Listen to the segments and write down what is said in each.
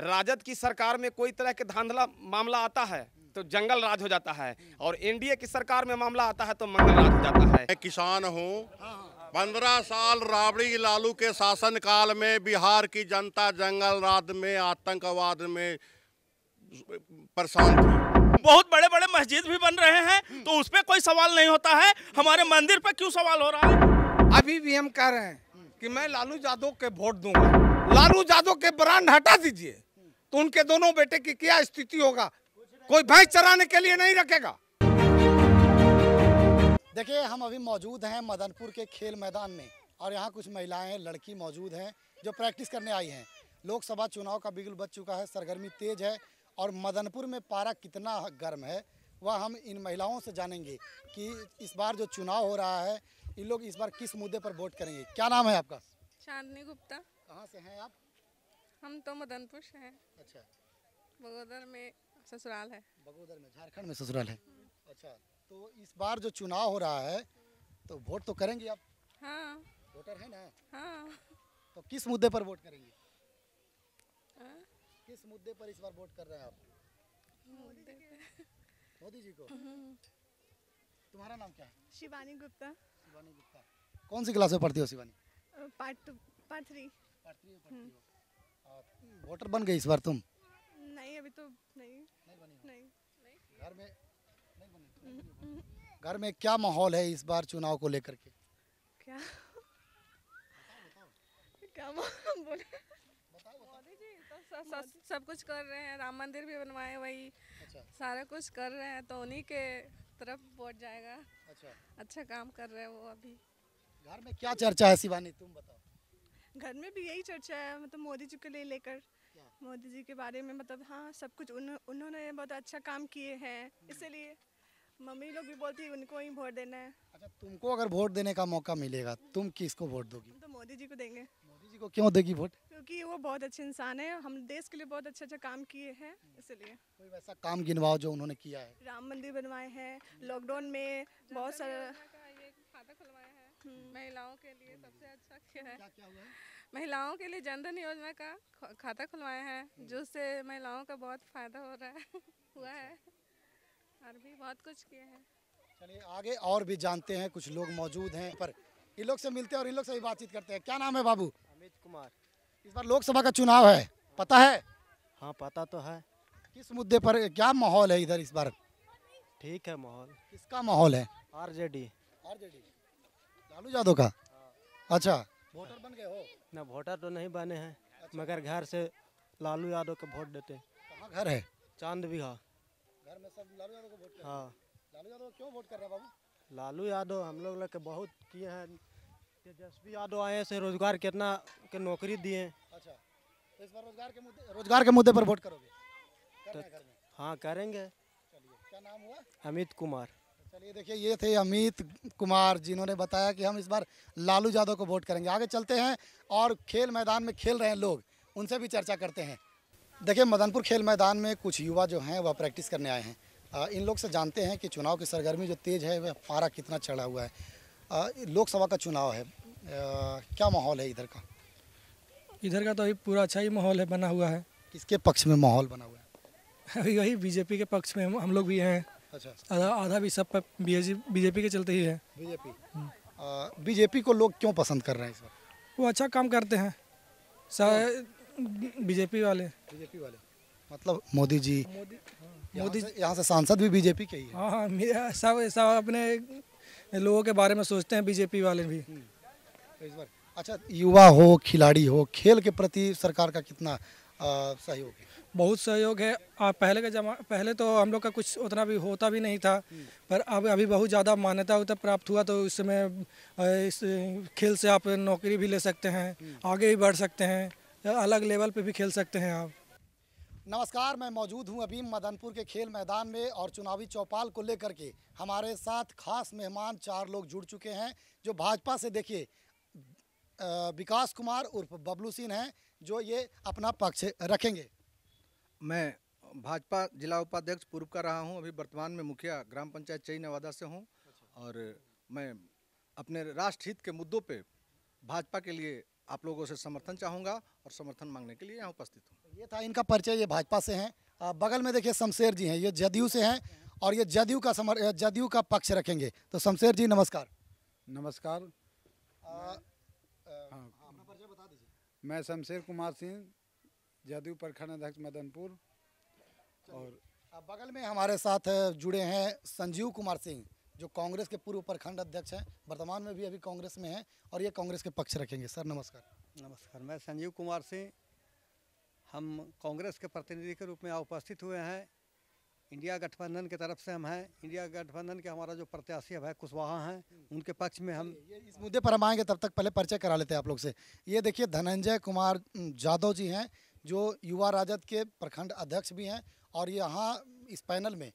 राजद की सरकार में कोई तरह के धांधला मामला आता है तो जंगल राज हो जाता है और एनडीए की सरकार में मामला आता है तो मंगल राज हो जाता है मैं किसान हूँ पंद्रह साल राबड़ी लालू के शासन काल में बिहार की जनता जंगल राज में आतंकवाद में परेशान थी बहुत बड़े बड़े मस्जिद भी बन रहे हैं तो उस पर कोई सवाल नहीं होता है हमारे मंदिर पर क्यों सवाल हो रहा है अभी भी हम कह रहे हैं कि मैं लालू यादव के वोट दूंगा लालू यादव के ब्रांड हटा दीजिए तो उनके दोनों बेटे की क्या स्थिति होगा कोई भैंस चराने के लिए नहीं रखेगा देखिए हम अभी मौजूद हैं मदनपुर के खेल मैदान में और यहाँ कुछ महिलाएं लड़की मौजूद हैं जो प्रैक्टिस करने आई हैं लोकसभा चुनाव का बिगुल बच चुका है सरगर्मी तेज है और मदनपुर में पारा कितना गर्म है वह हम इन महिलाओं से जानेंगे कि इस बार जो चुनाव हो रहा है इन लोग इस बार किस मुद्दे पर वोट करेंगे क्या नाम है आपका चांदनी गुप्ता कहाँ से हैं आप हम तो मदनपुर से हैं अच्छा बगोदर में ससुराल है बगोदर में झारखंड में ससुराल है अच्छा तो इस बार जो चुनाव हो रहा है तो वोट तो करेंगे आप हाँ वोटर है ना हाँ तो किस मुद्दे पर वोट करेंगे हाँ? किस मुद्दे पर इस बार वोट कर रहे हैं आप मोदी जी को हम्म। तुम्हारा नाम क्या है शिवानी गुप्ता शिवानी गुप्ता कौन सी क्लास में पढ़ती हो Shivani part two part three part three में पढ़ती हम्म। हो वोटर बन गई इस बार तुम नहीं अभी तो नहीं नहीं बनी नहीं घर में नहीं बनी घर में क्या माहौल है इस बार चुनाव को लेकर के क्या क्या मोदी जी तो सब, सब, सब कुछ कर रहे हैं राम मंदिर भी बनवाए वही अच्छा। सारा कुछ कर रहे हैं तो उन्हीं के तरफ वोट जाएगा अच्छा अच्छा काम कर रहे हैं वो अभी घर में क्या चर्चा है शिवानी तुम बताओ घर में भी यही चर्चा है मतलब मोदी जी को ले लेकर मोदी जी के बारे में मतलब हाँ सब कुछ उन, उन्होंने बहुत अच्छा काम किए हैं इसलिए मम्मी लोग भी बोलती है उनको ही वोट देना है अच्छा तुमको अगर वोट देने का मौका मिलेगा तुम किसको वोट दोगी तो मोदी जी को देंगे मोदी जी को क्यों देगी वोट क्योंकि वो बहुत अच्छे इंसान है हम देश के लिए बहुत अच्छा अच्छा काम किए हैं इसलिए कोई वैसा काम गिनवाओ जो उन्होंने किया है राम मंदिर बनवाए हैं लॉकडाउन में बहुत सारा महिलाओं के लिए तो सबसे अच्छा क्या तो है महिलाओं के लिए जनधन योजना का खाता खुलवाए हैं हम्म। जिससे महिलाओं का बहुत फायदा हो रहा है हुआ अच्छा। है और भी बहुत कुछ किया है चलिए आगे और भी जानते हैं कुछ लोग मौजूद हैं पर इन लोग से मिलते हैं और इन लोग से भी बातचीत करते हैं क्या नाम है बाबू अमित कुमार इस बार लोकसभा का चुनाव है पता है हाँ पता तो है किस मुद्दे पर क्या माहौल है इधर इस बार ठीक है माहौल किसका माहौल है आरजेडी आरजेडी लालू यादव का हाँ। अच्छा वोटर बन गए हो ना वोटर तो नहीं बने हैं अच्छा। मगर घर से लालू यादव को वोट देते हैं कहाँ घर है चांद बिघा घर में सब लालू यादव को वोट हाँ लालू यादव क्यों वोट कर रहे हैं बाबू लालू यादव हम लोग लग के बहुत किए हैं तेजस्वी यादव आए से रोजगार कितना के नौकरी दिए अच्छा तो इस बार रोजगार के मुद्दे रोजगार के मुद्दे पर वोट करोगे तो, हाँ करेंगे क्या नाम हुआ अमित कुमार ये देखिए ये थे अमित कुमार जिन्होंने बताया कि हम इस बार लालू यादव को वोट करेंगे आगे चलते हैं और खेल मैदान में खेल रहे हैं लोग उनसे भी चर्चा करते हैं देखिए मदनपुर खेल मैदान में कुछ युवा जो हैं वह प्रैक्टिस करने आए हैं इन लोग से जानते हैं कि चुनाव की सरगर्मी जो तेज़ है वह पारा कितना चढ़ा हुआ है लोकसभा का चुनाव है क्या माहौल है इधर का इधर का तो अभी पूरा अच्छा ही माहौल है बना हुआ है किसके पक्ष में माहौल बना हुआ है अभी वही बीजेपी के पक्ष में हम लोग भी हैं अच्छा आधा भी सब बीजेपी के चलते ही है बीजेपी हम्म। बीजेपी को लोग क्यों पसंद कर रहे हैं इस वो अच्छा काम करते हैं बीजेपी वाले बीजेपी वाले मतलब मोदी जी मोदी यहाँ से, से सांसद भी बीजेपी के ही है हाँ, हाँ सब सब अपने लोगों के बारे में सोचते हैं बीजेपी वाले भी हम्म। तो इस बार अच्छा युवा हो खिलाड़ी हो खेल के प्रति सरकार का कितना सहयोग है बहुत सहयोग है आ, पहले के जमा पहले तो हम लोग का कुछ उतना भी होता भी नहीं था पर अब अभी बहुत ज़्यादा मान्यता उतर प्राप्त हुआ तो इसमें इस खेल से आप नौकरी भी ले सकते हैं आगे भी बढ़ सकते हैं अलग लेवल पे भी खेल सकते हैं आप नमस्कार मैं मौजूद हूं अभी मदनपुर के खेल मैदान में और चुनावी चौपाल को लेकर के हमारे साथ खास मेहमान चार लोग जुड़ चुके हैं जो भाजपा से देखिए विकास कुमार उर्फ बबलू सिंह हैं जो ये अपना पक्ष रखेंगे मैं भाजपा जिला उपाध्यक्ष पूर्व का रहा हूँ अभी वर्तमान में मुखिया ग्राम पंचायत चई नवादा से हूँ अच्छा। और मैं अपने राष्ट्रहित के मुद्दों पे भाजपा के लिए आप लोगों से समर्थन चाहूँगा और समर्थन मांगने के लिए यहाँ उपस्थित हूँ ये था इनका परिचय ये भाजपा से हैं बगल में देखिए शमशेर जी हैं ये जदयू से हैं और ये जदयू का समर जदयू का पक्ष रखेंगे तो शमशेर जी नमस्कार नमस्कार आ, मैं शमशेर कुमार सिंह जदयू प्रखंड अध्यक्ष मदनपुर और बगल में हमारे साथ जुड़े हैं संजीव कुमार सिंह जो कांग्रेस के पूर्व प्रखंड अध्यक्ष हैं वर्तमान में भी अभी कांग्रेस में हैं और ये कांग्रेस के पक्ष रखेंगे सर नमस्कार नमस्कार मैं संजीव कुमार सिंह हम कांग्रेस के प्रतिनिधि के रूप में उपस्थित हुए हैं इंडिया गठबंधन के तरफ से हम हैं इंडिया गठबंधन के हमारा जो प्रत्याशी है कुशवाहा हैं उनके पक्ष में हम ये इस मुद्दे पर हम आएंगे तब तक पहले परिचय करा लेते हैं आप लोग से ये देखिए धनंजय कुमार जादव जी हैं जो युवा राजद के प्रखंड अध्यक्ष भी हैं और यहाँ इस पैनल में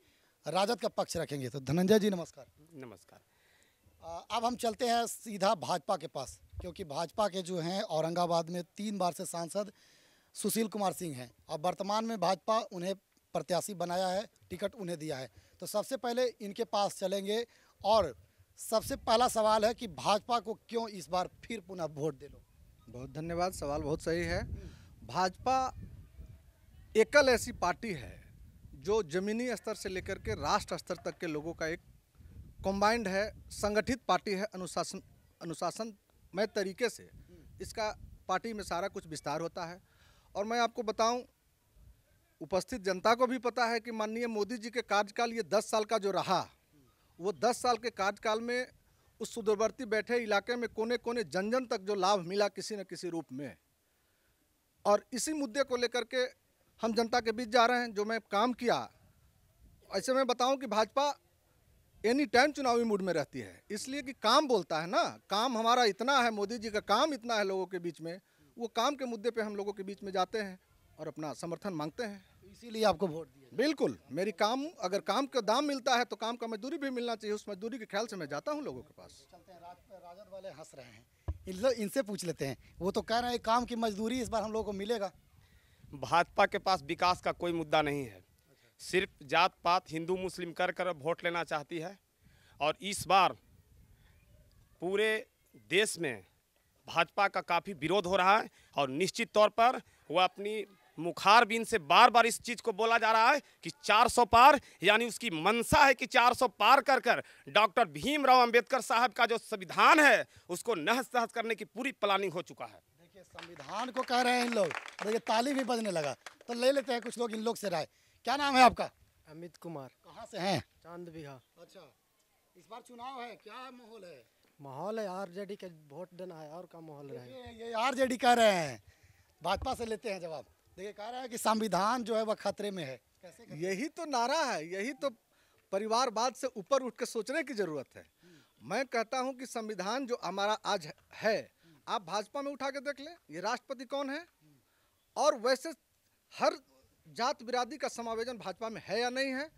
राजद का पक्ष रखेंगे तो धनंजय जी नमस्कार नमस्कार अब हम चलते हैं सीधा भाजपा के पास क्योंकि भाजपा के जो हैं औरंगाबाद में तीन बार से सांसद सुशील कुमार सिंह हैं और वर्तमान में भाजपा उन्हें प्रत्याशी बनाया है टिकट उन्हें दिया है तो सबसे पहले इनके पास चलेंगे और सबसे पहला सवाल है कि भाजपा को क्यों इस बार फिर पुनः वोट दे लो बहुत धन्यवाद सवाल बहुत सही है भाजपा एकल ऐसी पार्टी है जो जमीनी स्तर से लेकर के राष्ट्र स्तर तक के लोगों का एक कंबाइंड है संगठित पार्टी है अनुशासन अनुशासनमय तरीके से इसका पार्टी में सारा कुछ विस्तार होता है और मैं आपको बताऊं उपस्थित जनता को भी पता है कि माननीय मोदी जी के कार्यकाल ये दस साल का जो रहा वो दस साल के कार्यकाल में उस सुदूरवर्ती बैठे इलाके में कोने कोने जन जन तक जो लाभ मिला किसी न किसी रूप में और इसी मुद्दे को लेकर के हम जनता के बीच जा रहे हैं जो मैं काम किया ऐसे मैं बताऊं कि भाजपा एनी टाइम चुनावी मूड में रहती है इसलिए कि काम बोलता है ना काम हमारा इतना है मोदी जी का काम इतना है लोगों के बीच में वो काम के मुद्दे पे हम लोगों के बीच में जाते हैं और अपना समर्थन मांगते हैं इसीलिए आपको वोट दिया बिल्कुल मेरी काम अगर काम का दाम मिलता है तो काम का मजदूरी भी मिलना चाहिए उस मजदूरी के ख्याल से मैं जाता हूँ लोगों के पास तो चलते हैं राजद वाले हंस रहे हैं इनसे पूछ लेते हैं वो तो कह रहे हैं काम की मजदूरी इस बार हम लोगों को मिलेगा भाजपा के पास विकास का कोई मुद्दा नहीं है सिर्फ जात पात हिंदू मुस्लिम कर कर वोट लेना चाहती है और इस बार पूरे देश में भाजपा का काफ़ी विरोध हो रहा है और निश्चित तौर पर वह अपनी मुखार बिन से बार बार इस चीज़ को बोला जा रहा है कि 400 पार यानी उसकी मंशा है कि 400 पार कर कर डॉक्टर भीमराव अंबेडकर साहब का जो संविधान है उसको नहस तहस करने की पूरी प्लानिंग हो चुका है देखिए संविधान को कह रहे हैं इन लोग देखिए ताली भी बजने लगा तो ले लेते हैं कुछ लोग इन लोग से राय क्या नाम है आपका अमित कुमार कहाँ से हैं चांद अच्छा इस बार चुनाव है क्या माहौल है माहौल है आरजेडी के वोट देना है और का माहौल है ये आरजेडी कह रहे हैं भाजपा से लेते हैं जवाब देखिए कह रहा है कि संविधान जो है वह खतरे में है कैसे यही तो नारा है यही तो परिवारवाद से ऊपर उठ के सोचने की ज़रूरत है मैं कहता हूँ कि संविधान जो हमारा आज है आप भाजपा में उठा के देख लें ये राष्ट्रपति कौन है और वैसे हर जात बिरादी का समावेशन भाजपा में है या नहीं है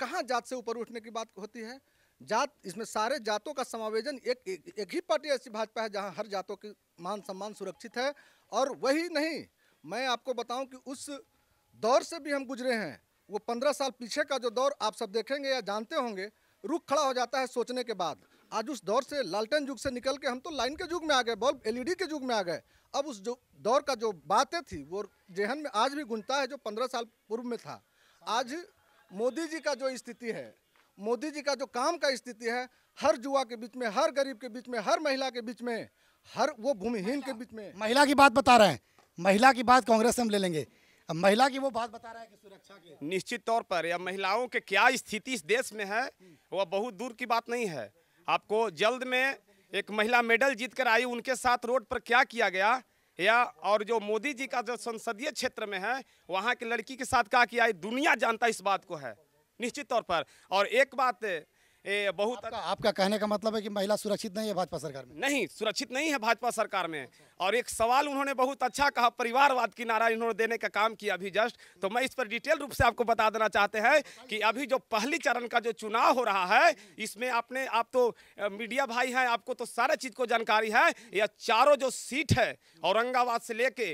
कहाँ जात से ऊपर उठने की बात होती है जात इसमें सारे जातों का समावेशन एक, एक एक ही पार्टी ऐसी भाजपा है जहाँ हर जातों की मान सम्मान सुरक्षित है और वही नहीं मैं आपको बताऊं कि उस दौर से भी हम गुजरे हैं वो पंद्रह साल पीछे का जो दौर आप सब देखेंगे या जानते होंगे रुख खड़ा हो जाता है सोचने के बाद आज उस दौर से लालटेन युग से निकल के हम तो लाइन के युग में आ गए बल्ब एलईडी के युग में आ गए अब उस जो दौर का जो बातें थी वो जेहन में आज भी गुंजता है जो पंद्रह साल पूर्व में था आज मोदी जी का जो स्थिति है मोदी जी का जो काम का स्थिति है हर जुआ के बीच में हर गरीब के बीच में हर महिला के बीच में हर वो भूमिहीन के बीच में महिला की बात बता रहे हैं महिला की बात कांग्रेस से हम ले लेंगे अब महिला की वो बात बता रहा है कि सुरक्षा की निश्चित तौर पर या महिलाओं के क्या स्थिति इस देश में है वह बहुत दूर की बात नहीं है आपको जल्द में एक महिला मेडल जीत कर आई उनके साथ रोड पर क्या किया गया या और जो मोदी जी का जो संसदीय क्षेत्र में है वहाँ की लड़की के साथ क्या किया दुनिया जानता इस बात को है निश्चित तौर पर और एक बात ए, बहुत आपका, आपका कहने का मतलब है कि महिला सुरक्षित नहीं है भाजपा सरकार में नहीं सुरक्षित नहीं है भाजपा सरकार में और एक सवाल उन्होंने बहुत अच्छा कहा परिवारवाद की नारा इन्होंने देने का काम किया अभी जस्ट तो मैं इस पर डिटेल रूप से आपको बता देना चाहते हैं कि अभी जो पहली चरण का जो चुनाव हो रहा है इसमें आपने आप तो मीडिया भाई हैं आपको तो सारे चीज़ को जानकारी है यह चारों जो सीट है औरंगाबाद से लेके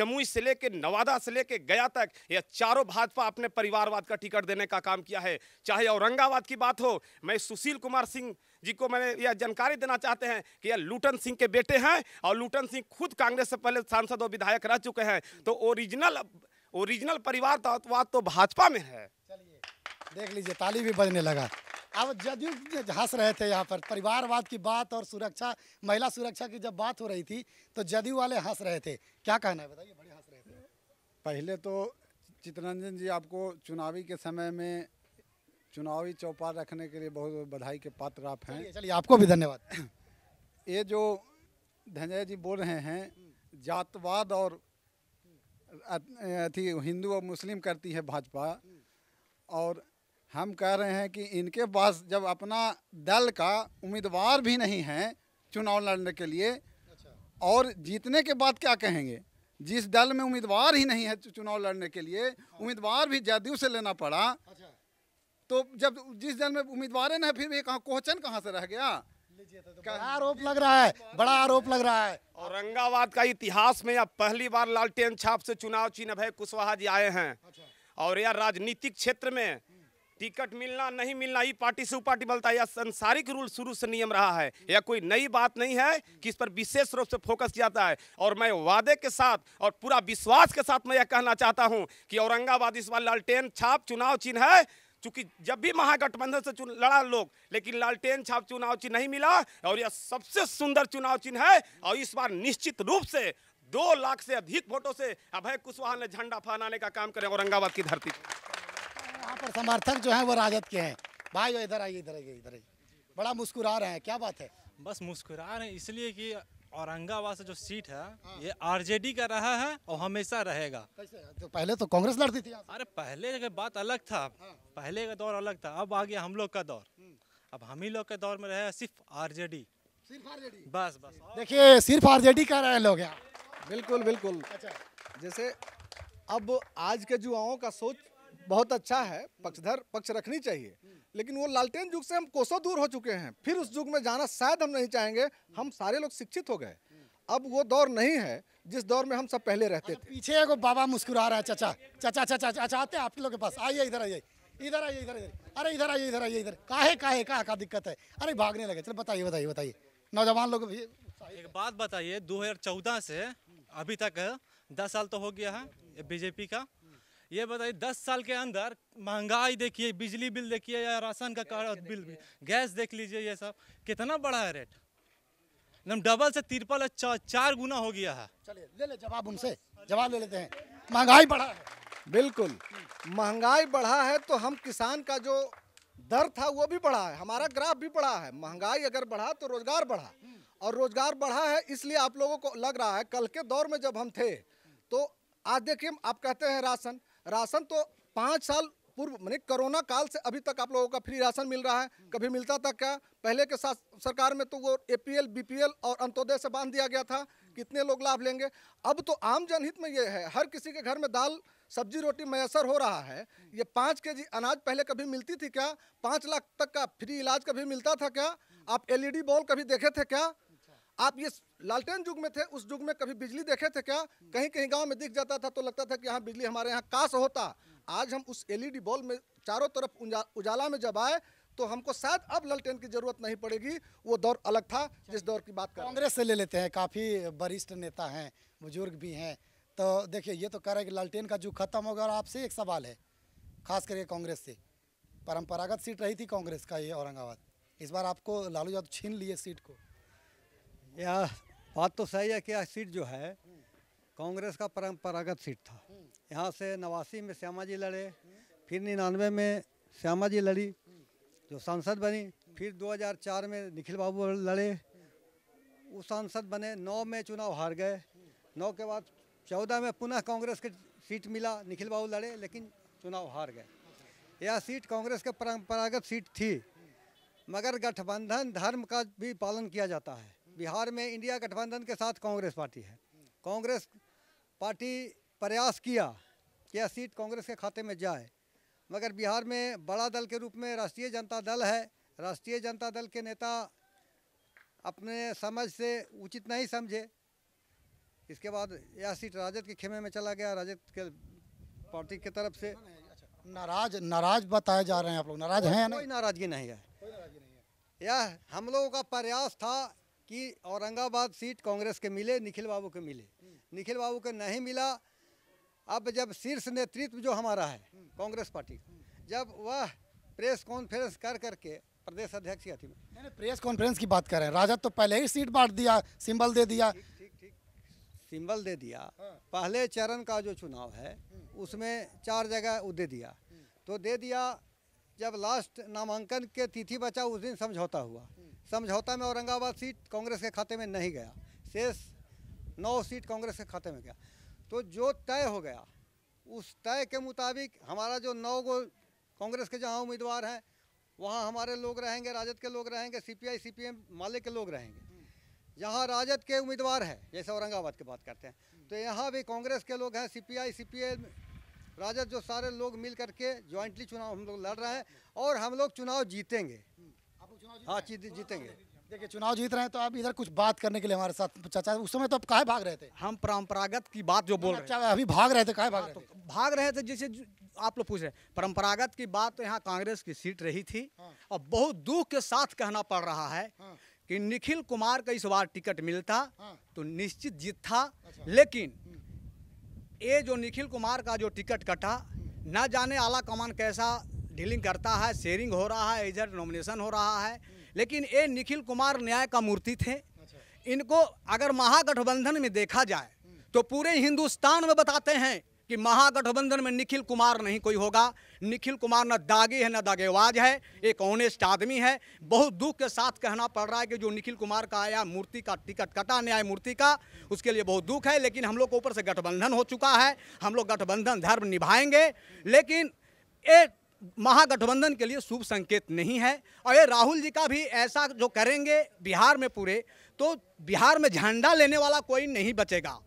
जमुई से लेके नवादा से लेके गया तक यह चारों भाजपा अपने परिवारवाद का टिकट देने का काम किया है चाहे औरंगाबाद की बात हो मैं सुशील कुमार सिंह जी को मैंने यह जानकारी देना चाहते हैं कि यह लूटन सिंह के बेटे हैं और लूटन सिंह खुद कांग्रेस से पहले सांसद और विधायक रह चुके हैं तो ओरिजिनल ओरिजिनल परिवार तत्वाद तो भाजपा में है चलिए देख लीजिए ताली भी बजने लगा अब जदयू हंस रहे थे यहाँ पर परिवारवाद की बात और सुरक्षा महिला सुरक्षा की जब बात हो रही थी तो जदयू वाले हंस रहे थे क्या कहना है बताइए बड़े हंस रहे थे पहले तो चितरंजन जी आपको चुनावी के समय में चुनावी चौपाल रखने के लिए बहुत बधाई के पात्र आप हैं चलिए आपको भी धन्यवाद ये जो धनजय जी बोल रहे हैं जातवाद और अथी हिंदू और मुस्लिम करती है भाजपा और हम कह रहे हैं कि इनके पास जब अपना दल का उम्मीदवार भी नहीं है चुनाव लड़ने के लिए और जीतने के बाद क्या कहेंगे जिस दल में उम्मीदवार ही नहीं है चुनाव लड़ने के लिए हाँ। उम्मीदवार भी जदयू से लेना पड़ा अच्छा। तो जब जिस दल में उम्मीदवार है ना फिर कहा कोहचन कहाँ से रह गया तो, तो बड़ा आरोप लग रहा है बड़ा आरोप लग रहा है औरंगाबाद का इतिहास में अब पहली बार लालटेन छाप से चुनाव चिन्ह अभय कुशवाहा जी आए हैं अच्छा। और यह राजनीतिक क्षेत्र में टिकट मिलना नहीं मिलना ये पार्टी से पार्टी बलता यह संसारिक रूल शुरू से नियम रहा है यह कोई नई बात नहीं है कि इस पर विशेष रूप से फोकस किया जाता है और मैं वादे के साथ और पूरा विश्वास के साथ मैं यह कहना चाहता हूँ कि औरंगाबाद इस बार लालटेन छाप चुनाव चिन्ह है चूंकि जब भी महागठबंधन से चुन लड़ा लोग लेकिन लालटेन छाप चुनाव चिन्ह नहीं मिला और यह सबसे सुंदर चुनाव चिन्ह है और इस बार निश्चित रूप से दो लाख से अधिक वोटों से अभय कुशवाहा ने झंडा फहराने का काम करें औरंगाबाद की धरती यहाँ पर समर्थक जो है वो राजद के हैं भाई इधर आइए इधर आइए इधर आइए बड़ा मुस्कुरा रहे हैं क्या बात है बस मुस्कुरा रहे हैं इसलिए कि औरंगाबाद से जो सीट है हाँ। ये आरजेडी का रहा है और हमेशा रहेगा तो पहले तो कांग्रेस लड़ती थी अरे पहले का बात अलग था हाँ। पहले का दौर अलग था अब आ गया हम लोग का दौर हम्म। अब हम ही लोग के दौर में रहे सिर्फ आरजेडी सिर्फ आरजेडी बस बस देखिए सिर्फ आरजेडी का रहे लोग यहाँ बिल्कुल बिल्कुल अच्छा जैसे अब आज के युवाओं का सोच बहुत अच्छा है पक्षधर पक्ष रखनी चाहिए हम्म। लेकिन वो लालटेन युग से हम कोसों दूर हो चुके हैं फिर उस युग में जाना शायद हम नहीं चाहेंगे हम सारे लोग शिक्षित हो गए अब वो दौर नहीं है जिस दौर में हम सब पहले रहते अच्छा, थे पीछे एगो बाबा मुस्कुरा रहा है चाचा चाचा चाचा चाचा आते हैं आप लोग के पास आइए इधर आइए इधर आइए इधर आइए अरे इधर आइए इधर आइए इधर काहे काहे कहा का दिक्कत है अरे भागने लगे चलो बताइए बताइए बताइए नौजवान लोग एक बात बताइए 2014 से अभी तक दस साल तो हो गया है बीजेपी का ये बताइए दस साल के अंदर महंगाई देखिए बिजली बिल देखिए या राशन का कार्ड बिल भी गैस देख लीजिए ये सब कितना बड़ा है रेट एकदम डबल से तिरपल अच्छा, चार गुना हो गया है चलिए ले ले जवाब उनसे जवाब ले लेते हैं महंगाई बढ़ा है बिल्कुल महंगाई बढ़ा है तो हम किसान का जो दर था वो भी बढ़ा है हमारा ग्राफ भी बढ़ा है महंगाई अगर बढ़ा तो रोजगार बढ़ा और रोजगार बढ़ा है इसलिए आप लोगों को लग रहा है कल के दौर में जब हम थे तो आज देखिए आप कहते हैं राशन राशन तो पाँच साल पूर्व मैंने कोरोना काल से अभी तक आप लोगों का फ्री राशन मिल रहा है कभी मिलता था क्या पहले के साथ सरकार में तो वो एपीएल बीपीएल और अंत्योदय से बांध दिया गया था कितने लोग लाभ लेंगे अब तो आम जनहित में ये है हर किसी के घर में दाल सब्जी रोटी मैसर हो रहा है ये पाँच के जी अनाज पहले कभी मिलती थी क्या पाँच लाख तक का फ्री इलाज कभी मिलता था क्या आप एलईडी बॉल कभी देखे थे क्या आप ये लालटेन युग में थे उस युग में कभी बिजली देखे थे क्या कहीं कहीं गांव में दिख जाता था तो लगता था कि यहाँ बिजली हमारे यहाँ काश होता आज हम उस एलईडी बल्ब में चारों तरफ उजाला में जब आए तो हमको शायद अब लालटेन की जरूरत नहीं पड़ेगी वो दौर अलग था जिस दौर की बात कांग्रेस से ले लेते हैं काफ़ी वरिष्ठ नेता हैं बुजुर्ग भी हैं तो देखिए ये तो कह रहे हैं कि लालटेन का युग खत्म होगा और आपसे एक सवाल है खास करके कांग्रेस से परंपरागत सीट रही थी कांग्रेस का ये औरंगाबाद इस बार आपको लालू यादव छीन लिए सीट को यह बात तो सही है कि यह सीट जो है कांग्रेस का परंपरागत सीट था यहाँ से नवासी में श्यामा जी लड़े फिर निन्यानवे में श्यामा जी लड़ी जो सांसद बनी फिर 2004 में निखिल बाबू लड़े वो सांसद बने नौ में चुनाव हार गए नौ के बाद चौदह में पुनः कांग्रेस के सीट मिला निखिल बाबू लड़े लेकिन चुनाव हार गए यह सीट कांग्रेस के परंपरागत सीट थी मगर गठबंधन धर्म का भी पालन किया जाता है बिहार में इंडिया गठबंधन के साथ कांग्रेस पार्टी है कांग्रेस पार्टी प्रयास किया कि यह सीट कांग्रेस के खाते में जाए मगर बिहार में बड़ा दल के रूप में राष्ट्रीय जनता दल है राष्ट्रीय जनता दल के नेता अपने समझ से उचित नहीं समझे इसके बाद यह सीट राजद के खेमे में चला गया राजद के पार्टी की तरफ से नाराज नाराज बताए जा रहे हैं आप लोग नाराज हैं कोई नाराजगी नहीं है यह हम लोगों का प्रयास था कि औरंगाबाद सीट कांग्रेस के मिले निखिल बाबू के मिले निखिल बाबू के नहीं मिला अब जब शीर्ष नेतृत्व जो हमारा है कांग्रेस पार्टी का जब वह प्रेस कॉन्फ्रेंस कर करके प्रदेश अध्यक्ष की में प्रेस कॉन्फ्रेंस की बात कर रहे हैं राजा तो पहले ही सीट बांट दिया सिंबल दे दिया ठीक, ठीक। सिंबल दे दिया हाँ। पहले चरण का जो चुनाव है उसमें चार जगह वो दे दिया हाँ। तो दे दिया जब लास्ट नामांकन के तिथि बचा उस दिन समझौता हुआ समझौता में औरंगाबाद सीट कांग्रेस के खाते में नहीं गया शेष नौ सीट कांग्रेस के खाते में गया तो जो तय हो गया उस तय के मुताबिक हमारा जो नौ गो कांग्रेस के जहाँ उम्मीदवार हैं वहाँ हमारे लोग रहेंगे राजद के लोग रहेंगे सीपीआई सीपीएम माले के लोग रहेंगे जहाँ राजद के उम्मीदवार हैं जैसे औरंगाबाद की बात करते हैं तो यहाँ भी कांग्रेस के लोग हैं सीपीआई सीपीएम राजद जो सारे लोग मिल करके ज्वाइंटली चुनाव हम लोग लड़ रहे हैं और हम लोग चुनाव जीतेंगे हाँ जीत जीतेंगे देखिए चुनाव जीत रहे हैं तो आप इधर कुछ बात करने के लिए हमारे साथ चाचा उस समय तो आप काहे भाग रहे थे हम परंपरागत की बात जो बोल अच्छा, रहे हैं अभी भाग रहे थे काहे भाग रहे हाँ, थे तो भाग रहे थे जैसे आप लोग पूछ रहे हैं परंपरागत की बात तो यहाँ कांग्रेस की सीट रही थी हाँ। और बहुत दुख के साथ कहना पड़ रहा है हाँ। कि निखिल कुमार का इस बार टिकट मिलता तो निश्चित जीत था अच्छा। लेकिन हम्म। ये जो निखिल कुमार का जो टिकट कटा हम्म। न जाने आला कमान कैसा डीलिंग करता है शेयरिंग हो रहा है इधर नॉमिनेशन हो रहा है लेकिन ये निखिल कुमार न्याय का मूर्ति थे अच्छा। इनको अगर महागठबंधन में देखा जाए हम्म। तो पूरे हिंदुस्तान में बताते हैं कि महागठबंधन में निखिल कुमार नहीं कोई होगा निखिल कुमार न दागी है न दागेबाज है एक ऑनेस्ट आदमी है बहुत दुख के साथ कहना पड़ रहा है कि जो निखिल कुमार का आया मूर्ति का टिकट कटा न्याय मूर्ति का उसके लिए बहुत दुख है लेकिन हम लोग को ऊपर से गठबंधन हो चुका है हम लोग गठबंधन धर्म निभाएंगे लेकिन ये महागठबंधन के लिए शुभ संकेत नहीं है और ये राहुल जी का भी ऐसा जो करेंगे बिहार में पूरे तो बिहार में झंडा लेने वाला कोई नहीं बचेगा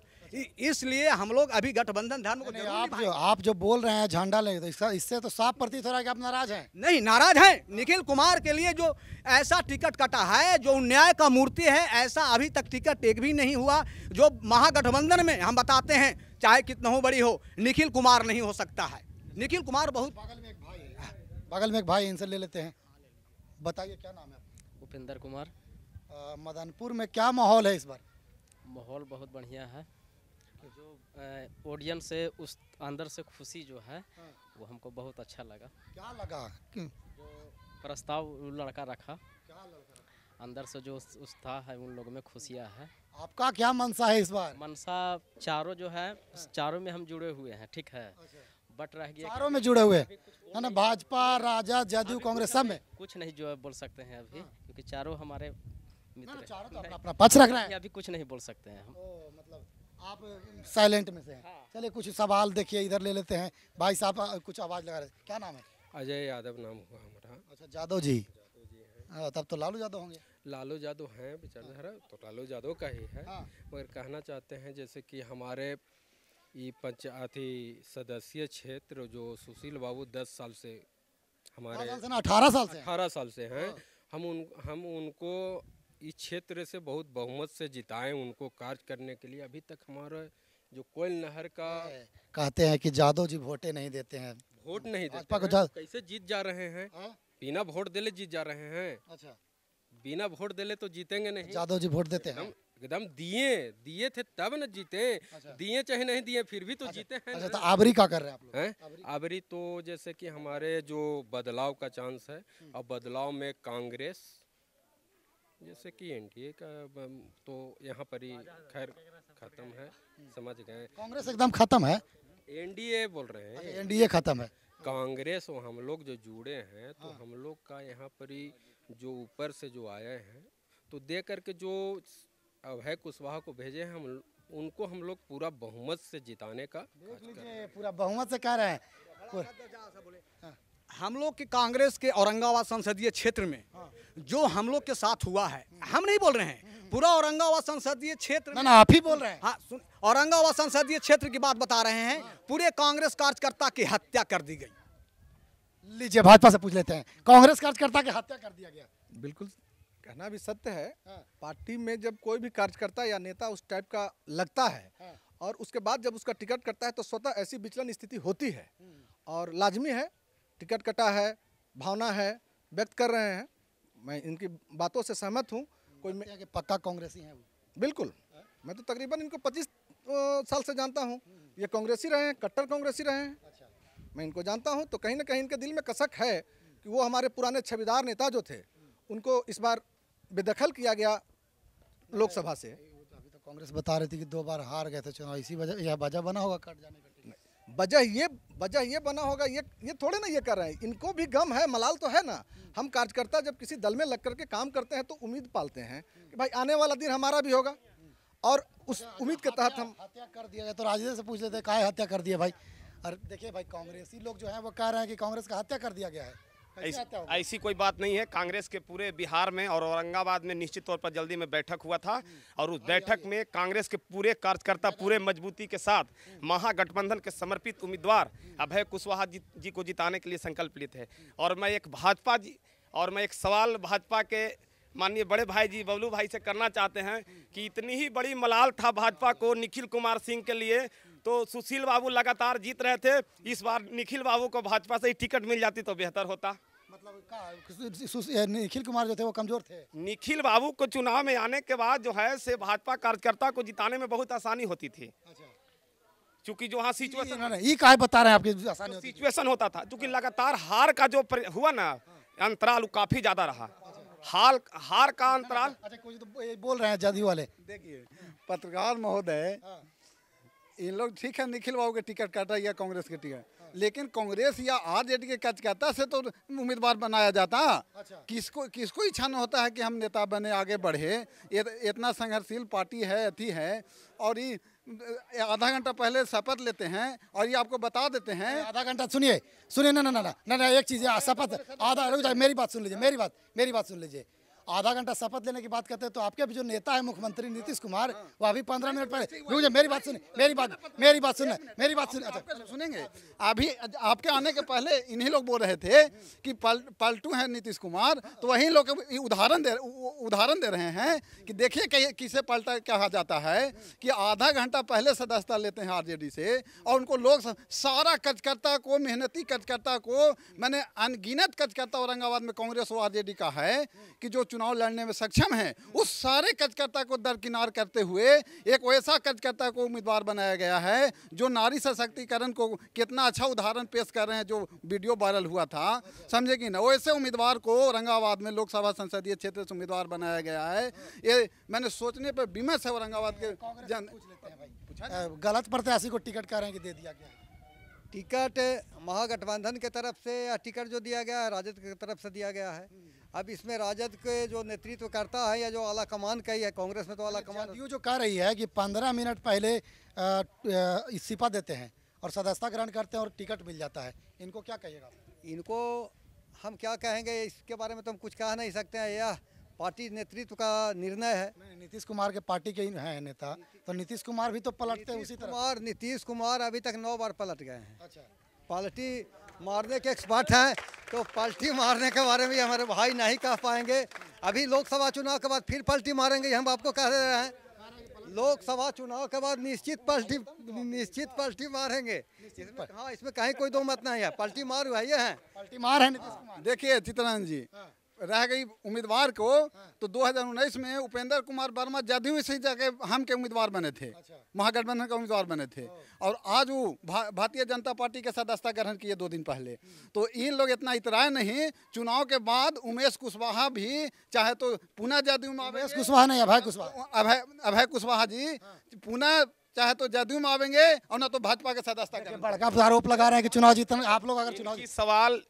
इसलिए हम लोग अभी गठबंधन धर्म को आप जो आप जो बोल रहे हैं झंडा लेंगे तो इससे इस तो साफ प्रतीत हो रहा है कि आप नाराज हैं नहीं नाराज हैं निखिल कुमार के लिए जो ऐसा टिकट कटा है जो न्याय का मूर्ति है ऐसा अभी तक टिकट एक भी नहीं हुआ जो महागठबंधन में हम बताते हैं चाहे कितना हो बड़ी हो निखिल कुमार नहीं हो सकता है निखिल कुमार बहुत बगल में एक भाई इनसे ले लेते हैं बताइए क्या नाम है उपेंद्र कुमार मदनपुर में क्या माहौल है इस बार माहौल बहुत बढ़िया है जो ऑडियंस से उस अंदर से खुशी जो है हाँ। वो हमको बहुत अच्छा लगा क्या लगा जो प्रस्ताव लड़का रखा क्या लड़का अंदर से जो उत्साह है उन लोगों में खुशियाँ है आपका क्या मनसा है इस बार मनसा चारों जो है हाँ। चारों में हम जुड़े हुए हैं ठीक है अच्छा। बट रह गया चारों में जुड़े हुए है ना भाजपा राजा जदयू कांग्रेस सब में कुछ नहीं जो बोल सकते हैं अभी हाँ। क्योंकि चारों हमारे मित्र तो अपना पक्ष रख रहे हैं अभी कुछ नहीं बोल सकते हैं हम मतलब आप साइलेंट में से हैं हाँ। चलिए कुछ सवाल देखिए इधर ले लेते हैं भाई साहब कुछ आवाज़ लगा रहे हैं क्या नाम है अजय यादव नाम हुआ हमारा अच्छा जादव जी हाँ, तब तो लालू यादव होंगे लालू यादव हैं विचारधारा तो लालू यादव का ही है मगर कहना चाहते हैं जैसे कि हमारे ये पंचायती सदस्य क्षेत्र जो सुशील बाबू दस साल से हमारे अठारह साल से अठारह साल से हैं हाँ। हम उन हम उनको इस क्षेत्र से बहुत बहुमत से जिताएं उनको कार्य करने के लिए अभी तक हमारा जो कोयल नहर का कहते हैं कि जादव जी वोटे नहीं देते हैं वोट नहीं देते हैं। कैसे जीत जा रहे हैं हाँ। बिना वोट दिले जीत जा रहे हैं अच्छा बिना वोट दिले तो जीतेंगे नहीं जादव जी वोट देते हैं एकदम दिए दिए थे तब न जीते अच्छा। दिए चाहे नहीं दिए फिर भी तो अच्छा। जीते हैं अच्छा, तो आबरी का कर रहे हैं आप लोग आबरी? आबरी तो जैसे कि हमारे जो बदलाव का चांस है और हम्म। बदलाव में कांग्रेस जैसे कि एनडीए का तो यहाँ पर ही खैर खत्म है समझ गए कांग्रेस एकदम खत्म है एनडीए बोल रहे हैं अच्छा, एनडीए खत्म है कांग्रेस और हम लोग जो जुड़े हैं तो हाँ। हम लोग का यहाँ पर ही जो ऊपर से जो आए हैं तो दे करके जो अभय कुशवाहा को भेजे हैं हम उनको हम लोग पूरा बहुमत से जिताने का देख लीजिए पूरा बहुमत से कह रहे हैं हाँ। हम लोग के कांग्रेस के औरंगाबाद संसदीय क्षेत्र में हाँ। जो हम लोग के साथ हुआ है हम नहीं बोल रहे हैं हम्म। पूरा औरंगाबाद संसदीय क्षेत्र ना, आप ही बोल रहे हैं हाँ औरंगाबाद संसदीय क्षेत्र की बात बता रहे हैं हाँ। पूरे कांग्रेस कार्यकर्ता की हत्या कर दी गई लीजिए भाजपा से पूछ लेते हैं कांग्रेस कार्यकर्ता की हत्या कर दिया गया बिल्कुल कहना भी सत्य है हाँ। पार्टी में जब कोई भी कार्यकर्ता या नेता उस टाइप का लगता है हाँ। और उसके बाद जब उसका टिकट कटता है तो स्वतः ऐसी विचलन स्थिति होती है हम्म। और लाजमी है टिकट कटा है भावना है व्यक्त कर रहे हैं मैं इनकी बातों से सहमत हूँ कोई पक्का कांग्रेसी हैं बिल्कुल हाँ। मैं तो तकरीबन इनको पच्चीस साल से जानता हूँ हम्म। ये कांग्रेसी रहे हैं कट्टर कांग्रेसी रहे हैं अच्छा। मैं इनको जानता हूँ तो कहीं ना कहीं इनके दिल में कसक है कि वो हमारे पुराने छविदार नेता जो थे हम्म। उनको इस बार बेदखल किया गया लोकसभा से अभी तो कांग्रेस बता रही थी कि दो बार हार गए थे चुनाव इसी वजह यह वजह बना होगा कट जाने का वजह ये वजह ये बना होगा ये ये थोड़े ना ये कर रहे हैं इनको भी गम है मलाल तो है ना हम कार्यकर्ता जब किसी दल में लग करके काम करते हैं तो उम्मीद पालते हैं कि भाई आने वाला दिन हमारा भी होगा और उस अच्छा, उम्मीद अच्छा, के तहत हम हत्या कर दिया गया तो राजेंद्र से पूछ लेते हैं हत्या कर दिया भाई और देखिए भाई कांग्रेसी लोग जो है वो कह रहे हैं कि कांग्रेस का हत्या कर दिया गया है ऐसी कोई बात नहीं है कांग्रेस के पूरे बिहार में और औरंगाबाद में निश्चित तौर पर जल्दी में बैठक हुआ था हम्म। और उस बैठक में कांग्रेस के पूरे कार्यकर्ता पूरे मजबूती के साथ हम्म। महागठबंधन के समर्पित उम्मीदवार हम्म। अभय कुशवाहा जी, जी को जिताने के लिए संकल्प लिए थे और मैं एक भाजपा जी और मैं एक सवाल भाजपा के माननीय बड़े भाई जी बबलू भाई से करना चाहते हैं कि इतनी ही बड़ी मलाल था भाजपा को निखिल कुमार सिंह के लिए तो सुशील बाबू लगातार जीत रहे थे इस बार निखिल बाबू को भाजपा से ही टिकट मिल जाती तो बेहतर होता मतलब निखिल कुमार जो थे वो कमजोर थे निखिल बाबू को चुनाव में आने के बाद जो है से भाजपा कार्यकर्ता को जिताने में बहुत आसानी होती थी अच्छा। क्योंकि जो हाँ सिचुएशन ये बता रहे हैं आपके सिचुएशन होता था क्योंकि लगातार हार का जो हुआ ना अंतराल काफी ज्यादा रहा हाल हार का अच्छा, अंतराल अच्छा कुछ तो बोल रहे हैं जदयू वाले देखिए पत्रकार महोदय हाँ। इन लोग ठीक है निखिल बाबू के टिकट काटा या कांग्रेस के टिकट लेकिन कांग्रेस या आरजेडी के कार्यकर्ता से तो उम्मीदवार बनाया जाता अच्छा। किसको किसको इच्छा न होता है कि हम नेता बने आगे बढ़े इतना संघर्षशील पार्टी है अथी है और ये आधा घंटा पहले शपथ लेते हैं और ये आपको बता देते हैं आधा घंटा सुनिए सुनिए ना ना ना ना ना एक चीज़ हाँ, शपथ आधा मेरी बात सुन लीजिए मेरी बात मेरी बात सुन लीजिए आधा घंटा शपथ लेने की बात करते हैं तो आपके भी जो नेता है मुख्यमंत्री नीतीश कुमार हाँ, हाँ। वो अभी पंद्रह मिनट पहले मेरी बात सुनिए मेरी बात मेरी बात सुन मेरी बात सुन अच्छा सुनेंगे अभी आपके आने के पहले इन्हीं लोग बोल रहे थे कि पलटू हैं नीतीश कुमार तो वही लोग उदाहरण दे उदाहरण दे रहे हैं कि देखिए किसे पलटा कहा जाता है कि आधा घंटा पहले सदस्यता लेते हैं आर से और उनको लोग सारा कार्यकर्ता को मेहनती कार्यकर्ता को मैंने अनगिनत कार्यकर्ता औरंगाबाद में कांग्रेस और आर का है कि जो चुनाव लड़ने में सक्षम हैं उस सारे कार्यकर्ता को दरकिनार करते हुए एक ऐसा कार्यकर्ता को उम्मीदवार बनाया गया है जो नारी सशक्तिकरण को कितना अच्छा उदाहरण पेश कर रहे हैं जो वीडियो वायरल हुआ था समझे कि ना वैसे उम्मीदवार को औरंगाबाद में लोकसभा संसदीय क्षेत्र से उम्मीदवार बनाया गया है ये मैंने सोचने पर विमर्श है औरंगाबाद के जन गलत प्रत्याशी को टिकट कह रहे हैं कि दे दिया गया टिकट महागठबंधन के तरफ से या टिकट जो दिया गया है राजद की तरफ से दिया गया है हम्म। अब इसमें राजद के जो नेतृत्व करता है या जो आला कमान कही है कांग्रेस में तो आला कमान यू जो कह रही है कि पंद्रह मिनट पहले इस्तीफा देते हैं और सदस्यता ग्रहण करते हैं और टिकट मिल जाता है इनको क्या कहिएगा इनको हम क्या कहेंगे इसके बारे में तो हम कुछ कह नहीं सकते हैं यह पार्टी नेतृत्व का निर्णय है नीतीश कुमार के पार्टी के ही है नेता तो नीतीश कुमार भी तो पलटते उसी तरह कुमार नीतीश कुमार अभी तक नौ बार पलट गए हैं अच्छा पार्टी मारने के एक्सपर्ट हैं तो पलटी मारने के बारे में हमारे भाई नहीं कह पाएंगे अभी लोकसभा चुनाव के बाद फिर पलटी मारेंगे हम आपको कह रहे हैं लोकसभा चुनाव के बाद निश्चित पलटी निश्चित पलटी मारेंगे इसमें हाँ इसमें कहीं कोई दो मत नहीं है पलटी मार भाई है पलटी मार है देखिए चित्रानंद जी हाँ। रह गई उम्मीदवार को हाँ। तो 2019 में उपेंद्र कुमार वर्मा जदयू से जाके हम के उम्मीदवार बने थे अच्छा। महागठबंधन का उम्मीदवार बने थे और आज वो भा, भारतीय जनता पार्टी के सदस्यता ग्रहण किए दो दिन पहले हम्म। तो इन लोग इतना इतराए नहीं चुनाव के बाद उमेश कुशवाहा भी चाहे तो पुनः जदयू में उमेश कुशवाहा नहीं अभय कुशवाहा अभय अभय कुशवाहा जी हाँ। पुनः चाहे तो जदयू में आवेंगे और ना तो भाजपा के सदस्यता आरोप लगा रहे हैं कि चुनाव जीतने आप लोग अगर चुनाव सवाल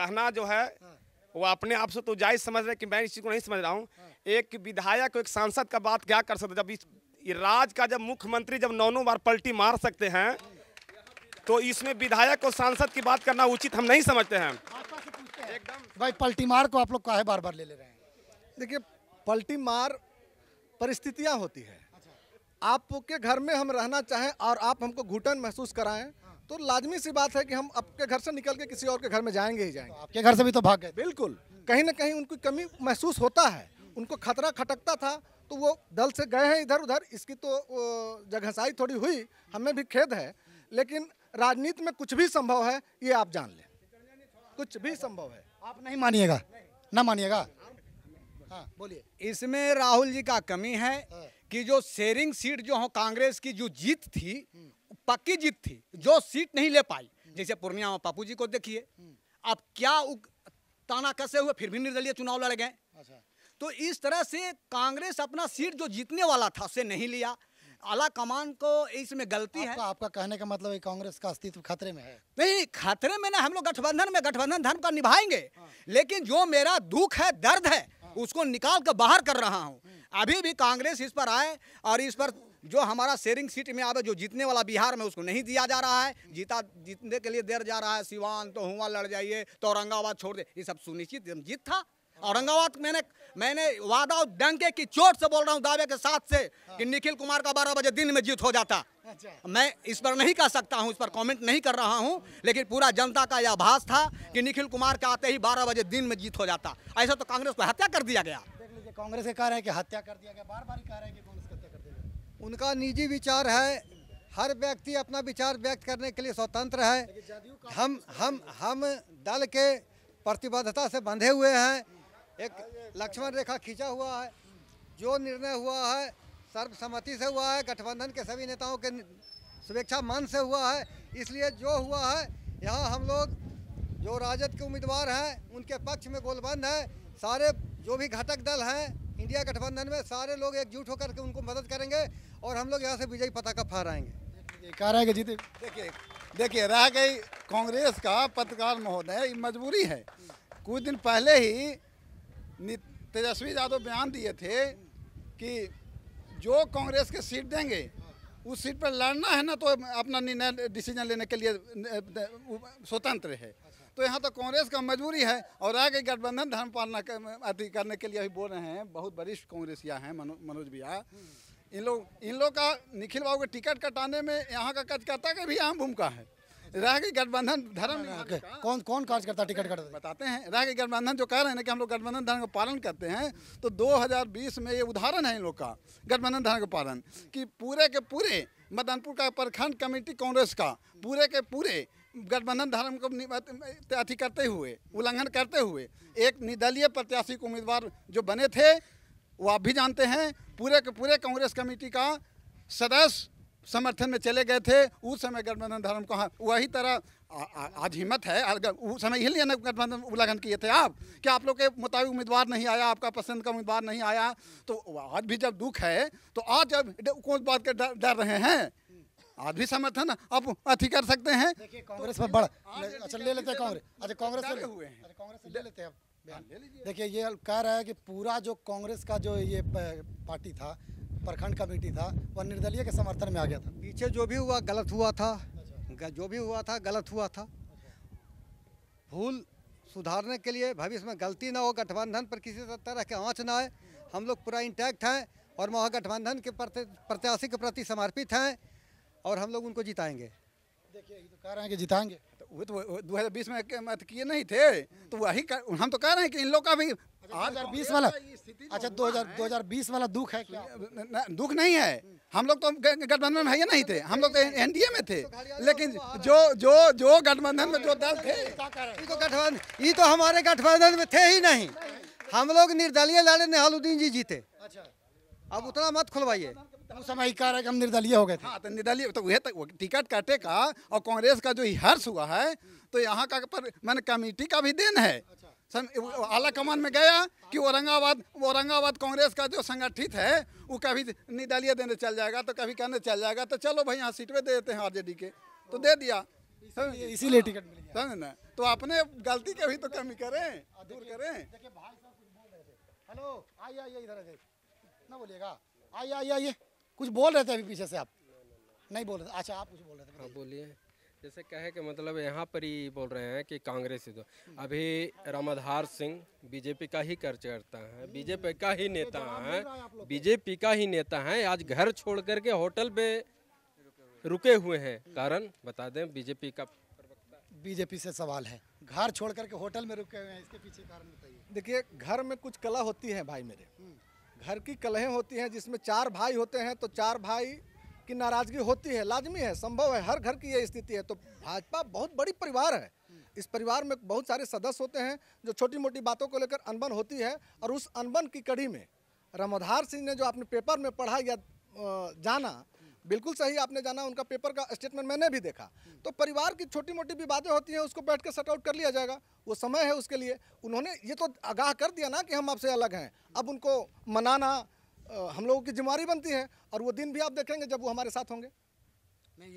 कहना जो है हाँ। वो अपने आप से तो जायज समझ रहे कि मैं इस चीज़ को नहीं समझ रहा हूँ हाँ। एक विधायक एक सांसद का बात क्या कर सकते जब इस राज का जब मुख्यमंत्री जब नौ नौ बार पलटी मार सकते हैं तो इसमें विधायक और सांसद की बात करना उचित हम नहीं समझते हैं एकदम भाई पलटी मार को आप लोग काहे बार बार ले ले रहे हैं देखिए पलटी मार परिस्थितियाँ होती है अच्छा। आपके घर में हम रहना चाहें और आप हमको घुटन महसूस कराएं तो लाजमी सी बात है कि हम आपके घर से निकल के किसी और के घर में जाएंगे ही जाएंगे आपके घर से भी तो भाग गए बिल्कुल कहीं ना कहीं उनकी कमी महसूस होता है उनको खतरा खटकता था तो वो दल से गए हैं इधर उधर इसकी तो जगहसाई थोड़ी हुई हमें भी खेद है लेकिन राजनीति में कुछ भी संभव है ये आप जान लें कुछ भी संभव है आप नहीं मानिएगा ना मानिएगा हाँ बोलिए इसमें राहुल जी का कमी है हाँ। कि जो शेयरिंग सीट जो कांग्रेस की जो जीत थी हम्म। पक्की जीत थी जो सीट नहीं ले पाई जैसे पूर्णिया में पापू जी को देखिए अब क्या ताना कसे हुए फिर भी निर्दलीय चुनाव लड़ गए अच्छा। तो इस तरह से कांग्रेस अपना सीट जो जीतने वाला था उसे नहीं लिया आला कमान को इसमें गलती आपका, है आपका कहने का मतलब है कांग्रेस का अस्तित्व खतरे में है नहीं खतरे में ना हम लोग गठबंधन में गठबंधन धर्म का निभाएंगे हाँ। लेकिन जो मेरा दुख है दर्द है हाँ। उसको निकाल कर बाहर कर रहा हूँ अभी भी कांग्रेस इस पर आए और इस पर जो हमारा शेयरिंग सीट में आवे जो जीतने वाला बिहार में उसको नहीं दिया जा रहा है जीता जीतने के लिए देर जा रहा है सिवान तो हुआ लड़ जाइए तो औरंगाबाद छोड़ दे ये सब सुनिश्चित जीत था औरंगाबाद मैंने मैंने वादा और डंके की चोट से बोल रहा हूँ दावे के साथ से हाँ। कि निखिल कुमार का बारह बजे दिन में जीत हो जाता अच्छा। मैं इस पर नहीं कह सकता हूँ इस पर कमेंट नहीं कर रहा हूँ लेकिन पूरा जनता का यह आभास था कि निखिल कुमार के आते ही बारह बजे दिन में जीत हो जाता ऐसा तो कांग्रेस को हत्या कर दिया गया कांग्रेस का कह रहे हैं कि हत्या कर दिया गया बार बार कह रहे हैं कि उनका निजी विचार है हर व्यक्ति अपना विचार व्यक्त करने के लिए स्वतंत्र है हम हम हम दल के प्रतिबद्धता से बंधे हुए हैं एक लक्ष्मण रेखा खींचा हुआ है जो निर्णय हुआ है सर्वसम्मति से हुआ है गठबंधन के सभी नेताओं के शुभेक्षा मन से हुआ है इसलिए जो हुआ है यहाँ हम लोग जो राजद के उम्मीदवार हैं उनके पक्ष में गोलबंद है सारे जो भी घटक दल हैं इंडिया गठबंधन में सारे लोग एकजुट होकर के उनको मदद करेंगे और हम लोग यहाँ से विजयी पताका फहराएंगे कह रहे हैं जीते देखिए देखिए रह गई कांग्रेस का पत्रकार महोदय मजबूरी है कुछ दिन पहले ही तेजस्वी यादव बयान दिए थे कि जो कांग्रेस के सीट देंगे उस सीट पर लड़ना है ना तो अपना निर्णय डिसीजन लेने के लिए स्वतंत्र है तो यहाँ तो कांग्रेस का मजबूरी है और आगे गठबंधन धर्म पालना अति करने के लिए अभी बोल रहे हैं बहुत वरिष्ठ कांग्रेसिया हैं मनोज भैया हम्म। इन लोग इन लोग का निखिल बाबू के टिकट कटाने में यहाँ का कार्यकर्ता का भी अहम भूमिका है रह गई गठबंधन धर्म कौन कौन कार्यकर्ता टिकट कटा बताते हैं रह गई गठबंधन जो कह रहे हैं ना कि हम लोग गठबंधन धर्म का पालन करते हैं तो 2020 में ये उदाहरण है इन लोग का गठबंधन धर्म का पालन कि पूरे के पूरे मदनपुर का प्रखंड कमेटी कांग्रेस का पूरे के पूरे गठबंधन धर्म को अथी करते हुए उल्लंघन करते हुए एक निर्दलीय प्रत्याशी को उम्मीदवार जो बने थे वो आप भी जानते हैं पूरे के पूरे कांग्रेस कमेटी का सदस्य समर्थन में चले गए थे उस समय गठबंधन धर्म को हाँ, वही तरह आज हिम्मत है उस समय इसलिए ना गठबंधन उल्लंघन किए थे आप कि आप लोग के मुताबिक उम्मीदवार नहीं आया आपका पसंद का उम्मीदवार नहीं आया तो आज भी जब दुख है तो आज जब कौन बात के डर रहे हैं आप भी समर्थन आप अथी कर सकते हैं कांग्रेस में बड़ा अच्छा ले लेते हैं कांग्रेस अच्छा कांग्रेस हुए हैं अच्छा, कांग्रेस ले लेते हैं हाँ, देखिए ये कह रहा है कि पूरा जो कांग्रेस का जो ये पार्टी था प्रखंड कमेटी था वह निर्दलीय के समर्थन में आ गया था पीछे जो भी हुआ गलत हुआ था अच्छा। जो भी हुआ था गलत हुआ था भूल सुधारने के लिए भविष्य में गलती ना हो गठबंधन पर किसी तरह के आँच ना आए हम लोग पूरा इंटैक्ट हैं और महागठबंधन के प्रत्याशी के प्रति समर्पित हैं और हम लोग उनको जिताएंगे देखिए तो कह रहे हैं कि जिताएंगे तो वो तो दो हज़ार बीस में मत किए नहीं थे तो वही हम तो कह रहे हैं कि इन लोग का भी आज हजार बीस वाला अच्छा दो हजार अच्छा, तो दो हजार बीस वाला दुख है क्या दुख नहीं है हम लोग तो गठबंधन है नहीं थे हम लोग तो, तो एनडीए में थे तो लेकिन जो जो जो गठबंधन में जो दल थे तो गठबंधन ये तो हमारे गठबंधन में थे ही नहीं हम लोग निर्दलीय लड़े नेहालुद्दीन जी जीते अच्छा। अब उतना मत खुलवाइए उस समय कार्यक्रम निर्दलीय हो गए थे हाँ तो निर्दलीय तो वह तक तो टिकट काटे का और कांग्रेस का जो हर्ष हुआ है तो यहाँ का पर मैंने कमेटी का भी देन है अच्छा। आला कमान में गया कि औरंगाबाद औरंगाबाद कांग्रेस का जो संगठित है वो कभी निर्दलीय देने चल जाएगा तो कभी कहने चल जाएगा तो चलो भाई यहाँ सीट पे दे देते हैं आरजेडी के तो दे दिया इसीलिए हाँ। टिकट मिल गया समझ ना तो आपने गलती के भी तो कमी करें दूर करें हेलो आइए आइए इधर ना बोलिएगा आइए आइए आइए कुछ बोल रहे थे अभी पीछे से आप नहीं बोल रहे थे अच्छा आप कुछ बोल रहे थे हाँ, बोलिए जैसे कहे कि मतलब यहाँ पर ही बोल रहे हैं कि कांग्रेस ही तो अभी रामाधार सिंह बीजेपी का ही करता है बीजेपी का ही नेता तो है बीजेपी का ही नेता है आज घर छोड़ करके होटल पे रुके हुए हैं कारण बता दें बीजेपी का बीजेपी से सवाल है घर छोड़ करके होटल में रुके हुए हैं इसके पीछे कारण बताइए देखिए घर में कुछ कला होती है भाई मेरे हम्म। घर की कलहें होती हैं जिसमें चार भाई होते हैं तो चार भाई की नाराज़गी होती है लाजमी है संभव है हर घर की ये स्थिति है तो भाजपा बहुत बड़ी परिवार है इस परिवार में बहुत सारे सदस्य होते हैं जो छोटी मोटी बातों को लेकर अनबन होती है और उस अनबन की कड़ी में रमाधार सिंह ने जो आपने पेपर में पढ़ा या जाना बिल्कुल सही आपने जाना उनका पेपर का स्टेटमेंट मैंने भी देखा तो परिवार की छोटी मोटी भी बातें होती हैं उसको बैठ के आउट कर लिया जाएगा वो समय है उसके लिए उन्होंने ये तो आगाह कर दिया ना कि हम आपसे अलग हैं अब उनको मनाना हम लोगों की जिम्मेवारी बनती है और वो दिन भी आप देखेंगे जब वो हमारे साथ होंगे नहीं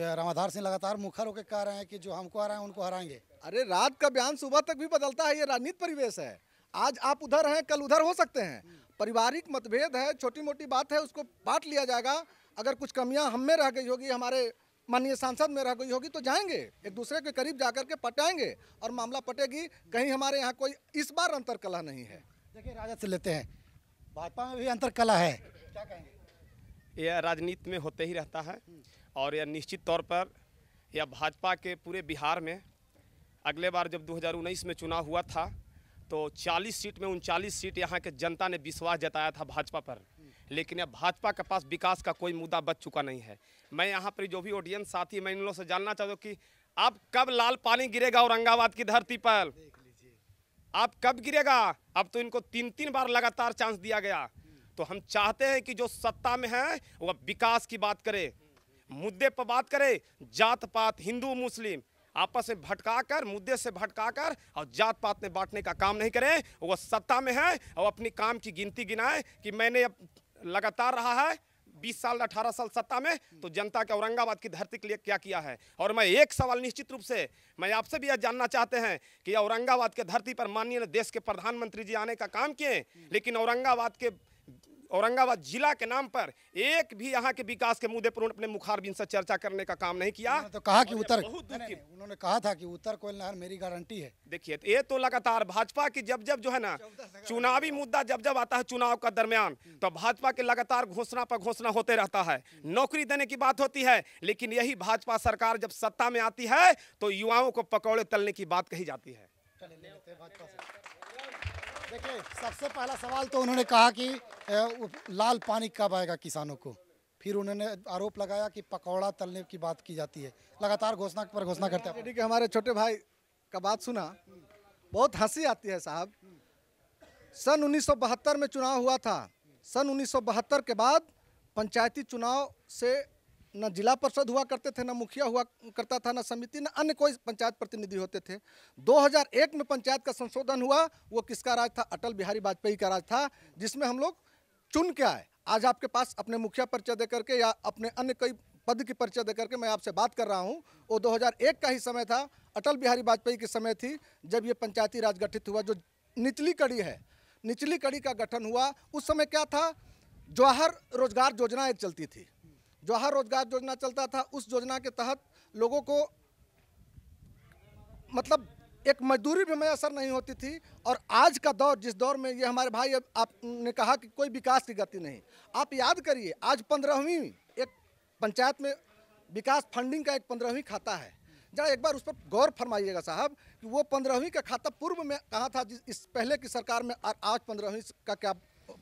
ये रामाधार सिंह लगातार मुखर होकर कह रहे हैं कि जो हमको हराएं उनको हराएंगे अरे रात का बयान सुबह तक भी बदलता है ये राजनीतिक परिवेश है आज आप उधर हैं कल उधर हो सकते हैं हम्म। पारिवारिक मतभेद है छोटी मोटी बात है उसको बांट लिया जाएगा अगर कुछ कमियां हम में रह गई होगी हमारे माननीय सांसद में रह गई होगी तो जाएंगे एक दूसरे के करीब जाकर के पटाएंगे और मामला पटेगी कहीं हमारे यहाँ कोई इस बार अंतरकला नहीं है देखिए राजद से लेते हैं भाजपा में भी अंतरकला है क्या कहेंगे यह राजनीति में होते ही रहता है और यह निश्चित तौर पर यह भाजपा के पूरे बिहार में अगले बार जब 2019 में चुनाव हुआ था तो 40 सीट में उनचालीस सीट यहाँ के जनता ने विश्वास जताया था भाजपा पर लेकिन अब भाजपा के पास विकास का कोई मुद्दा बच चुका नहीं है मैं यहाँ पर जो भी ऑडियंस साथी मैं इन लोगों से जानना चाहता हूँ कि अब कब लाल पानी गिरेगा औरंगाबाद की धरती पर आप कब गिरेगा अब तो इनको तीन तीन बार लगातार चांस दिया गया तो हम चाहते हैं कि जो सत्ता में है वह विकास की बात करे मुद्दे पर बात करे जात पात हिंदू मुस्लिम आपस में भटका कर मुद्दे से भटका कर और जात पात में बांटने का काम नहीं करें वो सत्ता में है और अपनी काम की गिनती गिनाए कि मैंने अब लगातार रहा है 20 साल 18 साल सत्ता में तो जनता के औरंगाबाद की धरती के लिए क्या किया है और मैं एक सवाल निश्चित रूप से मैं आपसे भी यह जानना चाहते हैं कि औरंगाबाद के धरती पर माननीय देश के प्रधानमंत्री जी आने का काम किए लेकिन औरंगाबाद के औरंगाबाद जिला के नाम पर एक भी यहाँ के विकास के मुद्दे पर उन्होंने मुखारबिन से चर्चा करने का काम नहीं किया तो कहा कि उत्तर उन्होंने कहा था कि उत्तर कोयल नहर मेरी गारंटी है देखिए ये तो लगातार भाजपा की जब जब जो है ना चुनावी मुद्दा जब जब आता है चुनाव का दरमियान तो भाजपा के लगातार घोषणा पर घोषणा होते रहता है नौकरी देने की बात होती है लेकिन यही भाजपा सरकार जब सत्ता में आती है तो युवाओं को पकौड़े तलने की बात कही जाती है देखिए सबसे पहला सवाल तो उन्होंने कहा कि लाल पानी कब आएगा किसानों को फिर उन्होंने आरोप लगाया कि पकौड़ा तलने की बात की जाती है लगातार घोषणा पर घोषणा करते हैं ठीक है हमारे छोटे भाई का बात सुना बहुत हंसी आती है साहब सन 1972 में चुनाव हुआ था सन 1972 के बाद पंचायती चुनाव से न जिला परिषद हुआ करते थे न मुखिया हुआ करता था न समिति न अन्य कोई पंचायत प्रतिनिधि होते थे 2001 में पंचायत का संशोधन हुआ वो किसका राज था अटल बिहारी वाजपेयी का राज था जिसमें हम लोग चुन के आए आज आपके पास अपने मुखिया परिचय दे करके या अपने अन्य कई पद की परिचय दे करके मैं आपसे बात कर रहा हूँ वो दो का ही समय था अटल बिहारी वाजपेयी के समय थी जब ये पंचायती राज गठित हुआ जो निचली कड़ी है निचली कड़ी का गठन हुआ उस समय क्या था जवाहर रोजगार योजनाएँ चलती थी जवाहर रोजगार योजना चलता था उस योजना के तहत लोगों को मतलब एक मजदूरी भी मैसर नहीं होती थी और आज का दौर जिस दौर में ये हमारे भाई आपने कहा कि कोई विकास की गति नहीं आप याद करिए आज पंद्रहवीं एक पंचायत में विकास फंडिंग का एक पंद्रहवीं खाता है जरा एक बार उस पर गौर फरमाइएगा साहब कि वो पंद्रहवीं का खाता पूर्व में कहाँ था जिस इस पहले की सरकार में और आज पंद्रहवीं का क्या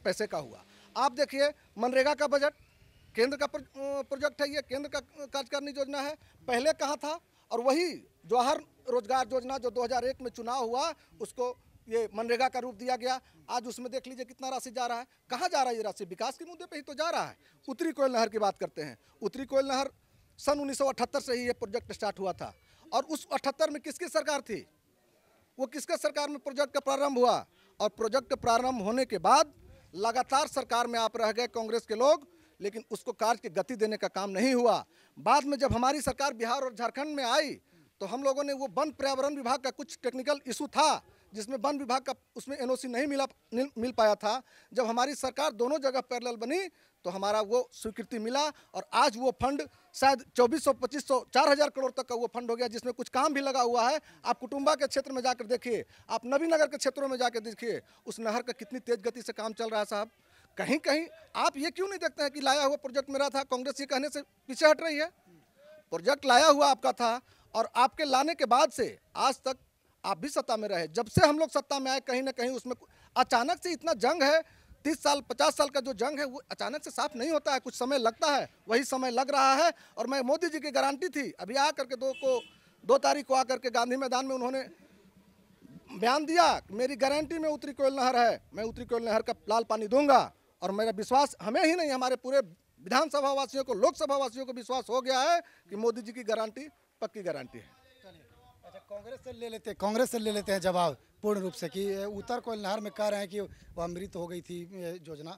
पैसे का हुआ आप देखिए मनरेगा का बजट केंद्र का प्रोजेक्ट है ये केंद्र का कार्यकारिणी योजना है पहले कहाँ था और वही जवाहर रोजगार योजना जो 2001 में चुनाव हुआ उसको ये मनरेगा का रूप दिया गया आज उसमें देख लीजिए कितना राशि जा रहा है कहाँ जा रहा है ये राशि विकास के मुद्दे पे ही तो जा रहा है उत्तरी कोयल नहर की बात करते हैं उत्तरी कोयल नहर सन उन्नीस से ही ये प्रोजेक्ट स्टार्ट हुआ था और उस अठहत्तर में किसकी सरकार थी वो किसके सरकार में प्रोजेक्ट का प्रारंभ हुआ और प्रोजेक्ट प्रारंभ होने के बाद लगातार सरकार में आप रह गए कांग्रेस के लोग लेकिन उसको कार्य की गति देने का काम नहीं हुआ बाद में जब हमारी सरकार बिहार और झारखंड में आई तो हम लोगों ने वो वन पर्यावरण विभाग का कुछ टेक्निकल इशू था जिसमें वन विभाग का उसमें एनओसी नहीं मिला मिल पाया था जब हमारी सरकार दोनों जगह पैरल बनी तो हमारा वो स्वीकृति मिला और आज वो फंड शायद 2400, 2500, 4000 करोड़ तक का वो फंड हो गया जिसमें कुछ काम भी लगा हुआ है आप कुटुम्बा के क्षेत्र में जाकर देखिए आप नबीनगर के क्षेत्रों में जाकर देखिए उस नहर का कितनी तेज गति से काम चल रहा है साहब कहीं कहीं आप ये क्यों नहीं देखते हैं कि लाया हुआ प्रोजेक्ट मेरा था कांग्रेस ये कहने से पीछे हट रही है प्रोजेक्ट लाया हुआ आपका था और आपके लाने के बाद से आज तक आप भी सत्ता में रहे जब से हम लोग सत्ता में आए कहीं ना कहीं उसमें अचानक से इतना जंग है तीस साल पचास साल का जो जंग है वो अचानक से साफ नहीं होता है कुछ समय लगता है वही समय लग रहा है और मैं मोदी जी की गारंटी थी अभी आ करके दो को दो तारीख को आकर के गांधी मैदान में उन्होंने बयान दिया मेरी गारंटी में उत्तरी कोयल नहर है मैं उत्तरी कोयल नहर का लाल पानी दूंगा और मेरा विश्वास हमें ही नहीं हमारे पूरे विधानसभा वासियों को लोकसभा वासियों को विश्वास हो गया है कि मोदी जी की गारंटी पक्की गारंटी है अच्छा कांग्रेस से ले लेते हैं कांग्रेस से ले लेते हैं जवाब पूर्ण रूप से कि उत्तर को नहर में कह रहे हैं कि वह मृत हो गई थी योजना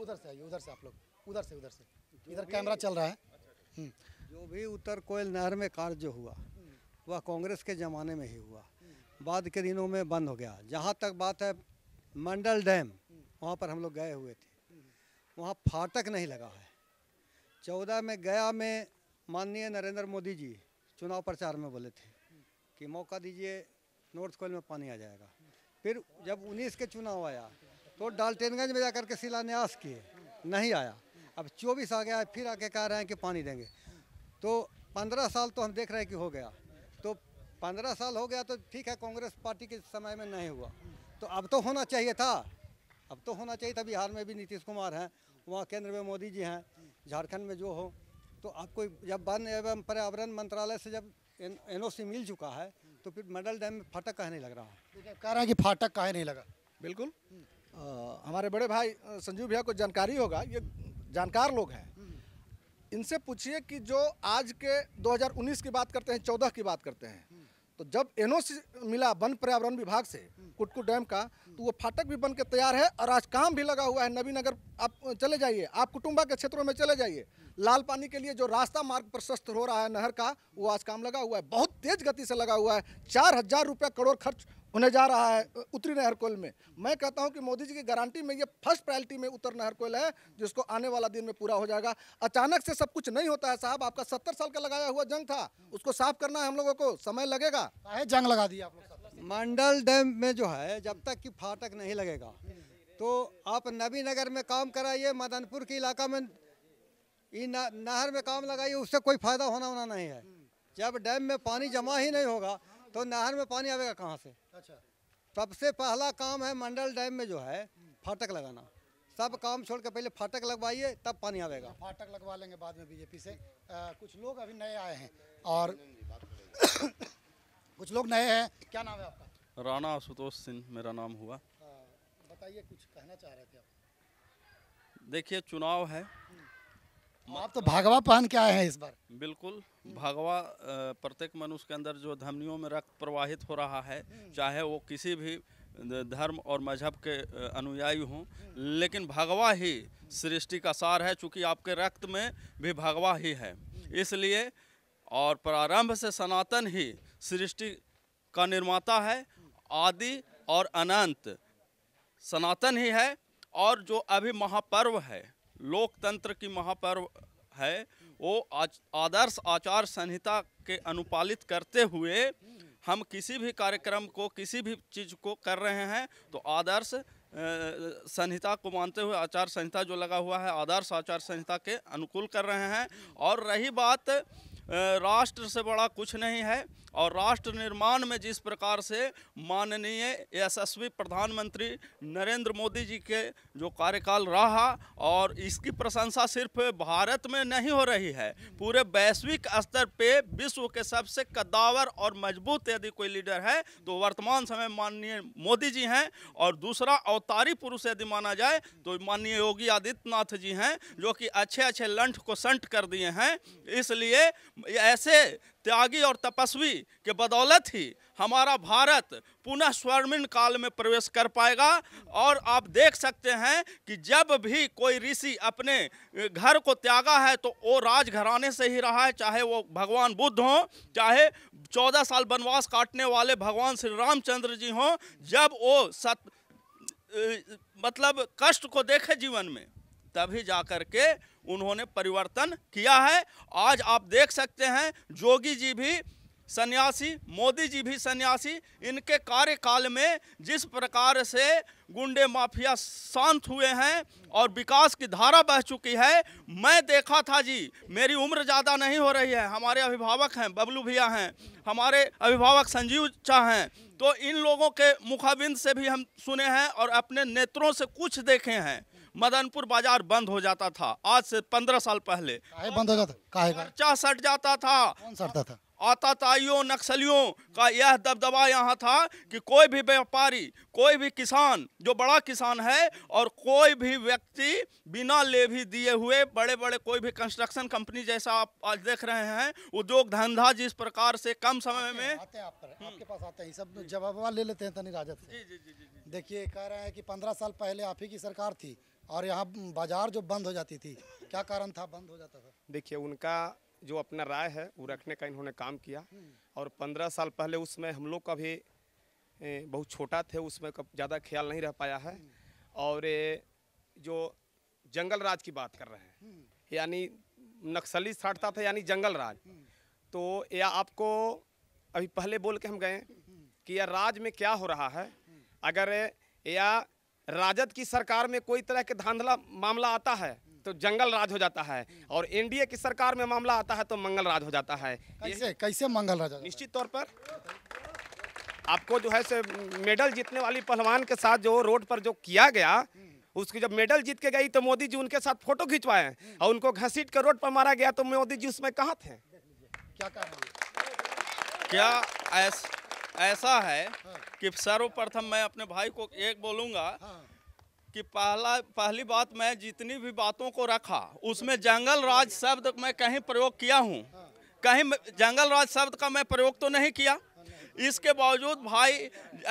उधर से आइए उधर से आप लोग उधर से उधर से इधर कैमरा चल रहा है अच्छा, हम्म। अच्छा। जो भी उत्तर कोयल नहर में कार्य हुआ हम्म। वह कांग्रेस के ज़माने में ही हुआ बाद के दिनों में बंद हो गया जहाँ तक बात है मंडल डैम वहाँ पर हम लोग गए हुए थे वहाँ फाटक नहीं लगा है चौदह में गया में माननीय नरेंद्र मोदी जी चुनाव प्रचार में बोले थे कि मौका दीजिए नॉर्थ कोयल में पानी आ जाएगा फिर जब उन्नीस के चुनाव आया तो डाल्टेनगंज में जाकर के शिलान्यास किए नहीं आया अब चौबीस आ गया फिर आके कह रहे हैं कि पानी देंगे तो पंद्रह साल तो हम देख रहे हैं कि हो गया तो पंद्रह साल हो गया तो ठीक है कांग्रेस पार्टी के समय में नहीं हुआ तो अब तो होना चाहिए था अब तो होना चाहिए था बिहार में भी नीतीश कुमार हैं वहाँ केंद्र में मोदी जी हैं झारखंड में जो हो तो आपको जब वन एवं पर्यावरण मंत्रालय से जब एन एन मिल चुका है तो फिर मंडल डैम में फाटक काहे नहीं लग रहा है कह रहा है कि फाटक काहे नहीं लगा बिल्कुल आ, हमारे बड़े भाई संजीव भैया को जानकारी होगा ये जानकार लोग हैं इनसे पूछिए कि जो आज के 2019 की बात करते हैं 14 की बात करते हैं तो जब एनओसी मिला वन पर्यावरण विभाग से कुटकू डैम का तो वो फाटक भी बन के तैयार है और आज काम भी लगा हुआ है नवीन अगर आप चले जाइए आप कुटुंबा के क्षेत्रों में चले जाइए लाल पानी के लिए जो रास्ता मार्ग प्रशस्त हो रहा है नहर का वो आज काम लगा हुआ है बहुत तेज गति से लगा हुआ है चार हजार रुपया करोड़ खर्च होने जा रहा है उत्तरी नहर कोयल में मैं कहता हूं कि मोदी जी की गारंटी में ये फर्स्ट प्रायोरिटी में उत्तर नहर कोयल है जिसको आने वाला दिन में पूरा हो जाएगा अचानक से सब कुछ नहीं होता है साहब आपका सत्तर साल का लगाया हुआ जंग था उसको साफ करना है हम लोगों को समय लगेगा जंग लगा दिया आप लोग मंडल डैम में जो है जब तक कि फाटक नहीं लगेगा तो आप नबी नगर में काम कराइए मदनपुर के इलाका में नहर में काम लगाइए उससे कोई फायदा होना होना नहीं है जब डैम में पानी जमा ही नहीं होगा तो नहर में पानी आएगा कहाँ से अच्छा सबसे पहला काम है मंडल डैम में जो है फाटक लगाना सब काम छोड़ के पहले फाटक लगवाइए तब पानी आएगा अच्छा, फाटक लगवा लेंगे बाद में बीजेपी से आ, कुछ लोग अभी नए आए हैं और कुछ लोग नए हैं क्या नाम है आपका राणा आशुतोष सिंह मेरा नाम हुआ हाँ, बताइए कुछ कहना चाह रहे थे आप देखिए चुनाव है हम्म। आप तो भागवा पहन के आए हैं इस बार बिल्कुल भागवा प्रत्येक मनुष्य के अंदर जो धमनियों में रक्त प्रवाहित हो रहा है हम्म। चाहे वो किसी भी धर्म और मजहब के अनुयायी हों हम्म। लेकिन भगवा ही सृष्टि का सार है चूँकि आपके रक्त में भी भगवा ही है इसलिए और प्रारंभ से सनातन ही सृष्टि का निर्माता है आदि और अनंत सनातन ही है और जो अभी महापर्व है लोकतंत्र की महापर्व है वो आज आदर्श आचार संहिता के अनुपालित करते हुए हम किसी भी कार्यक्रम को किसी भी चीज़ को कर रहे हैं तो आदर्श संहिता को मानते हुए आचार संहिता जो लगा हुआ है आदर्श आचार संहिता के अनुकूल कर रहे हैं और रही बात राष्ट्र से बड़ा कुछ नहीं है और राष्ट्र निर्माण में जिस प्रकार से माननीय यशस्वी प्रधानमंत्री नरेंद्र मोदी जी के जो कार्यकाल रहा और इसकी प्रशंसा सिर्फ भारत में नहीं हो रही है पूरे वैश्विक स्तर पे विश्व के सबसे कदावर और मजबूत यदि कोई लीडर है तो वर्तमान समय माननीय मोदी जी हैं और दूसरा अवतारी पुरुष यदि माना जाए तो माननीय योगी आदित्यनाथ जी हैं जो कि अच्छे अच्छे लंठ को संट कर दिए हैं इसलिए ऐसे त्यागी और तपस्वी के बदौलत ही हमारा भारत पुनः स्वर्णिम काल में प्रवेश कर पाएगा और आप देख सकते हैं कि जब भी कोई ऋषि अपने घर को त्यागा है तो वो राजघराने से ही रहा है चाहे वो भगवान बुद्ध हों चाहे चौदह साल वनवास काटने वाले भगवान श्री रामचंद्र जी हों जब वो सत मतलब कष्ट को देखे जीवन में तभी जा कर के उन्होंने परिवर्तन किया है आज आप देख सकते हैं जोगी जी भी सन्यासी मोदी जी भी सन्यासी इनके कार्यकाल में जिस प्रकार से गुंडे माफिया शांत हुए हैं और विकास की धारा बह चुकी है मैं देखा था जी मेरी उम्र ज़्यादा नहीं हो रही है हमारे अभिभावक हैं बबलू भैया हैं हमारे अभिभावक संजीव चा हैं तो इन लोगों के मुखाबिंद से भी हम सुने हैं और अपने नेत्रों से कुछ देखे हैं मदनपुर बाजार बंद हो जाता था आज से पंद्रह साल पहले बंद हो जाता खर्चा सट जाता था सटता था आताताइयों नक्सलियों का यह दबदबा यहाँ था कि कोई भी व्यापारी कोई भी किसान जो बड़ा किसान है और कोई भी व्यक्ति बिना ले भी दिए हुए बड़े बड़े कोई भी कंस्ट्रक्शन कंपनी जैसा आप आज देख रहे हैं उद्योग धंधा जिस प्रकार से कम समय में आते हैं आप पर, आपके पास आते हैं सब जवाब ले लेते हैं तनी देखिए कह रहे हैं कि पंद्रह साल पहले आप ही की सरकार थी और यहाँ बाजार जो बंद हो जाती थी क्या कारण था बंद हो जाता था देखिए उनका जो अपना राय है वो रखने का इन्होंने काम किया हम्म। और पंद्रह साल पहले उसमें हम लोग का भी बहुत छोटा थे उसमें ज़्यादा ख्याल नहीं रह पाया है हम्म। और जो जंगल राज की बात कर रहे हैं हम्म। यानी नक्सली साटता था यानी जंगल राज तो यह आपको अभी पहले बोल के हम गए कि यह राज में क्या हो रहा है अगर या राजद की सरकार में कोई तरह के धांधला मामला आता है तो जंगल राज हो जाता है और एनडीए की सरकार में मामला आता है तो मंगल राज हो जाता है कैसे कैसे मंगल राज निश्चित तौर पर आपको जो है से मेडल जीतने वाली पहलवान के साथ जो रोड पर जो किया गया उसकी जब मेडल जीत के गई तो मोदी जी उनके साथ फोटो खिंचवाए और उनको घसीट कर रोड पर मारा गया तो मोदी जी उसमें कहाँ थे क्या क्या ऐसा ऐसा है हाँ। कि सर्वप्रथम मैं अपने भाई को एक बोलूंगा हाँ। कि पहला पहली बात मैं जितनी भी बातों को रखा उसमें जंगल राज शब्द मैं कहीं प्रयोग किया हूँ हाँ। कहीं जंगल राज शब्द का मैं प्रयोग तो नहीं किया इसके बावजूद भाई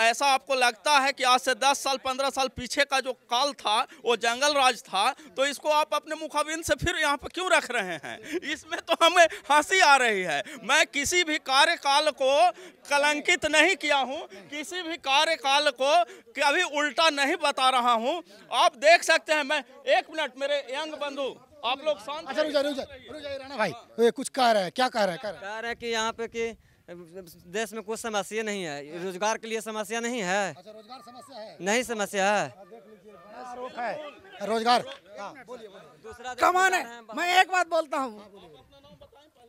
ऐसा आपको लगता है कि आज से 10 साल 15 साल पीछे का जो काल था वो जंगल राज था तो इसको आप अपने मुखाबिन से फिर यहाँ पर क्यों रख रहे हैं इसमें तो हमें हंसी आ रही है मैं किसी भी कार्यकाल को कलंकित नहीं किया हूँ किसी भी कार्यकाल को कभी उल्टा नहीं बता रहा हूँ आप देख सकते हैं मैं एक मिनट मेरे यंग बंधु आप लोग शांत अच्छा रुक रुक राणा भाई कुछ कह रहे हैं क्या कह रहे हैं कह रहे हैं कि यहाँ पे कि देश में कोई समस्या नहीं है रोजगार के लिए समस्या नहीं है अच्छा रोजगार समस्या है नहीं समस्या है रोजगार कमाने हाँ, मैं एक बात बोलता हूँ हाँ,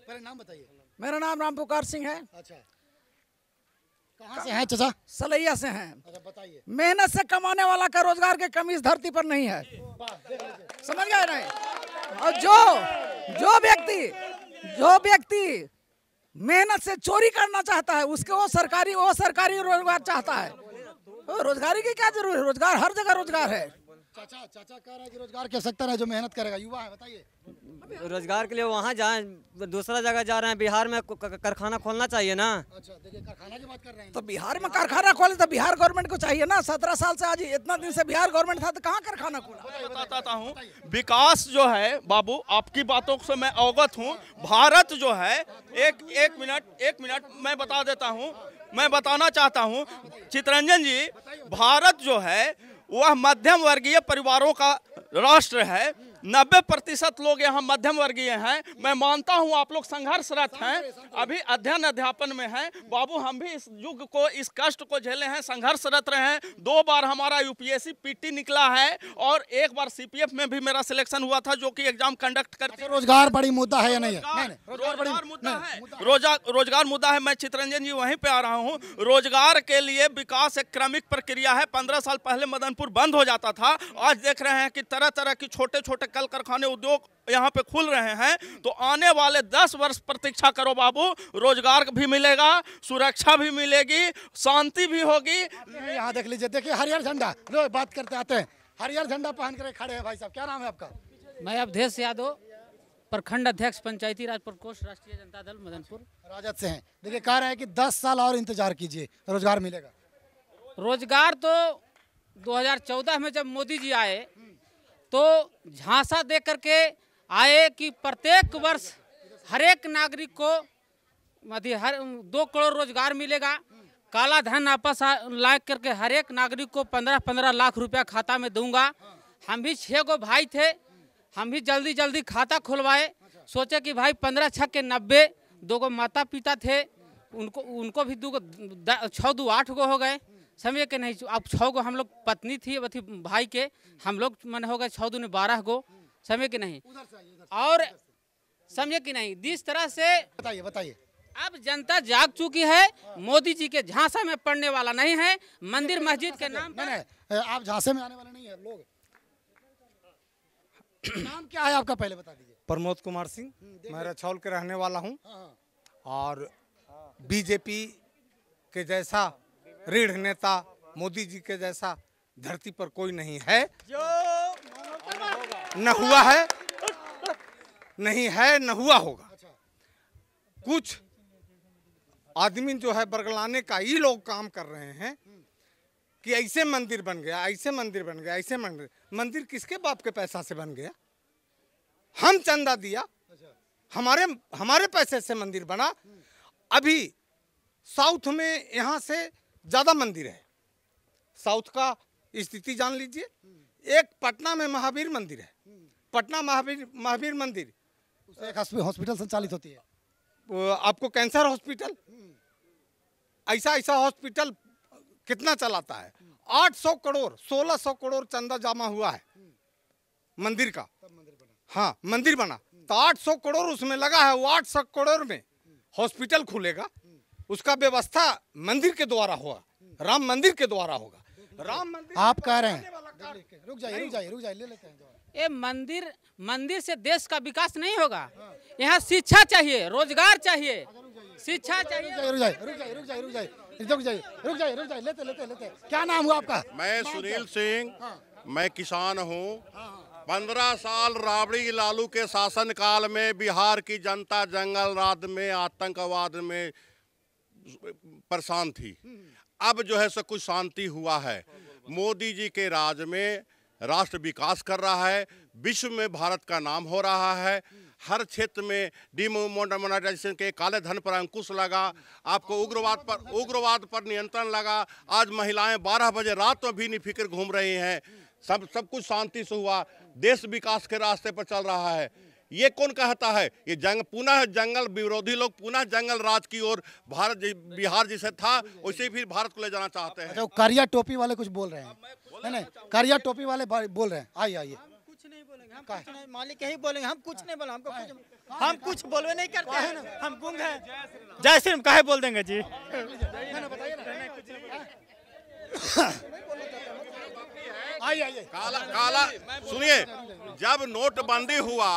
पहले नाम बताइए मेरा नाम राम पुकार सिंह है अच्छा कहाँ से हैं चाचा सलैया से हैं अच्छा, बताइए मेहनत से कमाने वाला का रोजगार की कमी इस धरती पर नहीं है समझ गए नहीं और जो जो व्यक्ति जो व्यक्ति मेहनत से चोरी करना चाहता है उसके वो सरकारी वो सरकारी रोजगार चाहता है रोजगारी की क्या जरूरत है रोजगार हर जगह रोजगार है चाचा चाचा कह रहे हैं कि रोजगार के सेक्टर है जो मेहनत करेगा युवा है बताइए रोजगार के लिए वहाँ जाए दूसरा जगह जा रहे हैं बिहार में कारखाना खोलना चाहिए ना अच्छा देखिए कारखाना की बात कर रहे हैं तो बिहार में कारखाना खोले तो बिहार गवर्नमेंट को चाहिए ना सत्रह साल से आज इतना दिन से बिहार गवर्नमेंट था तो कहाँ कारखाना खोला बताता हूँ विकास जो है बाबू आपकी बातों से मैं अवगत हूँ भारत जो है एक एक मिनट एक मिनट मैं बता देता हूँ मैं बताना चाहता हूँ चितरंजन जी भारत जो है वह मध्यम वर्गीय परिवारों का राष्ट्र है नब्बे प्रतिशत लोग यहाँ मध्यम वर्गीय हैं मैं मानता हूँ आप लोग संघर्षरत हैं अभी अध्ययन अध्यापन में हैं बाबू हम भी इस युग को इस कष्ट को झेले हैं संघर्षरत रहे हैं दो बार हमारा यूपीएससी पीटी निकला है और एक बार सीपीएफ में भी मेरा सिलेक्शन हुआ था जो कि एग्जाम कंडक्ट करते रोजगार बड़ी मुद्दा है या नहीं रोजगार मुद्दा है रोजगार मुद्दा है मैं चित्रंजन जी वहीं पे आ रहा हूँ रोजगार के लिए विकास एक क्रमिक प्रक्रिया है पंद्रह साल पहले मदनपुर बंद हो जाता था आज देख रहे हैं कि तरह तरह की छोटे छोटे कल कारखाने उद्योग यहाँ पे खुल रहे हैं तो आने वाले दस वर्ष प्रतीक्षा करो बाबू रोजगार भी मिलेगा सुरक्षा भी मिलेगी शांति भी होगी यहाँ देख लीजिए देखिए हरियर झंडा लो बात करते आते हैं हरियर झंडा पहन कर खड़े हैं भाई साहब क्या नाम है आपका मैं अवधेश यादव प्रखंड अध्यक्ष पंचायती राज प्रकोष्ठ राष्ट्रीय जनता दल मदनपुर राजद से हैं देखिए कह रहे हैं कि 10 साल और इंतजार कीजिए रोजगार मिलेगा रोजगार तो 2014 में जब मोदी जी आए तो झांसा दे करके आए कि प्रत्येक वर्ष हरेक नागरिक को मध्य हर दो करोड़ रोजगार मिलेगा काला धन आपस ला करके हरेक नागरिक को पंद्रह पंद्रह लाख रुपया खाता में दूंगा हम भी छः गो भाई थे हम भी जल्दी जल्दी खाता खुलवाए सोचे कि भाई पंद्रह छः के नब्बे दो गो माता पिता थे उनको उनको भी दो छः दो आठ गो हो गए समय के नहीं अब छः गो हम लोग पत्नी थी अथी भाई के हम लोग मन हो गए छः दून बारह गो समय के नहीं और समझे कि नहीं जिस तरह से बताइए बताइए अब जनता जाग चुकी है मोदी जी के झांसा में पड़ने वाला नहीं है मंदिर मस्जिद के नाम पर आप झांसे में आने वाले नहीं है लोग नाम क्या है आपका पहले बता दीजिए प्रमोद कुमार सिंह हम्म, मैं रछौल के रहने वाला हूँ हाँ, हाँ। और बीजेपी के जैसा रीढ़ नेता मोदी जी के जैसा धरती पर कोई नहीं है न हुआ है नहीं है न हुआ होगा कुछ आदमी जो है बरगलाने का ही लोग काम कर रहे हैं कि ऐसे मंदिर बन गया ऐसे मंदिर बन गया ऐसे मंदिर मंदिर किसके बाप के पैसा से बन गया हम चंदा दिया हमारे हमारे पैसे से मंदिर बना अभी साउथ में यहाँ से ज़्यादा मंदिर है साउथ का स्थिति जान लीजिए एक पटना में महावीर मंदिर है पटना महावीर महावीर मंदिर एक हॉस्पिटल संचालित होती है आपको कैंसर हॉस्पिटल ऐसा ऐसा हॉस्पिटल कितना चलाता है 800 करोड़ 1600 करोड़ चंदा जमा हुआ है मंदिर का हाँ मंदिर बना तो 800 करोड़ उसमें लगा है वो 800 करोड़ में हॉस्पिटल खुलेगा उसका व्यवस्था मंदिर के द्वारा हुआ राम मंदिर के द्वारा होगा राम मंदिर आप कह रहे हैं रुक जाए रुक जाए रुक जाए ले लेते हैं ये मंदिर मंदिर से देश का विकास नहीं होगा यहाँ शिक्षा चाहिए रोजगार चाहिए शिक्षा चाहिए रुक रुक लेते लेते लेते क्या नाम हुआ आपका मैं सुनील सिंह मैं किसान हूँ पंद्रह साल राबड़ी लालू के शासन काल में बिहार की जनता जंगल राज में आतंकवाद में परेशान थी अब जो है सब कुछ शांति हुआ है मोदी जी के राज में राष्ट्र विकास कर रहा है विश्व में भारत का नाम हो रहा है हर क्षेत्र में डिमोनोटाइजेशन के काले धन पर अंकुश लगा आपको उग्रवाद पर उग्रवाद पर नियंत्रण लगा आज महिलाएं 12 बजे रात में भी निफिक्र घूम रही हैं सब सब कुछ शांति से हुआ देश विकास के रास्ते पर चल रहा है ये कौन कहता है ये जंग पुनः जंगल विरोधी लोग पुनः जंगल राज की ओर भारत बिहार जिसे था उसे फिर भारत को ले जाना चाहते हैं तो करिया टोपी वाले कुछ बोल रहे हैं नहीं नहीं करिया टोपी वाले बोल रहे हैं आइए आइए कुछ नहीं बोलेंगे हम कुछ नहीं मालिक यही बोलेंगे हम कुछ नहीं बोले हमको कुछ हम कुछ बोलवे नहीं करते हैं हम गुंग हैं जय श्री राम कहे बोल देंगे जी आइए आइए काला काला सुनिए जब नोटबंदी हुआ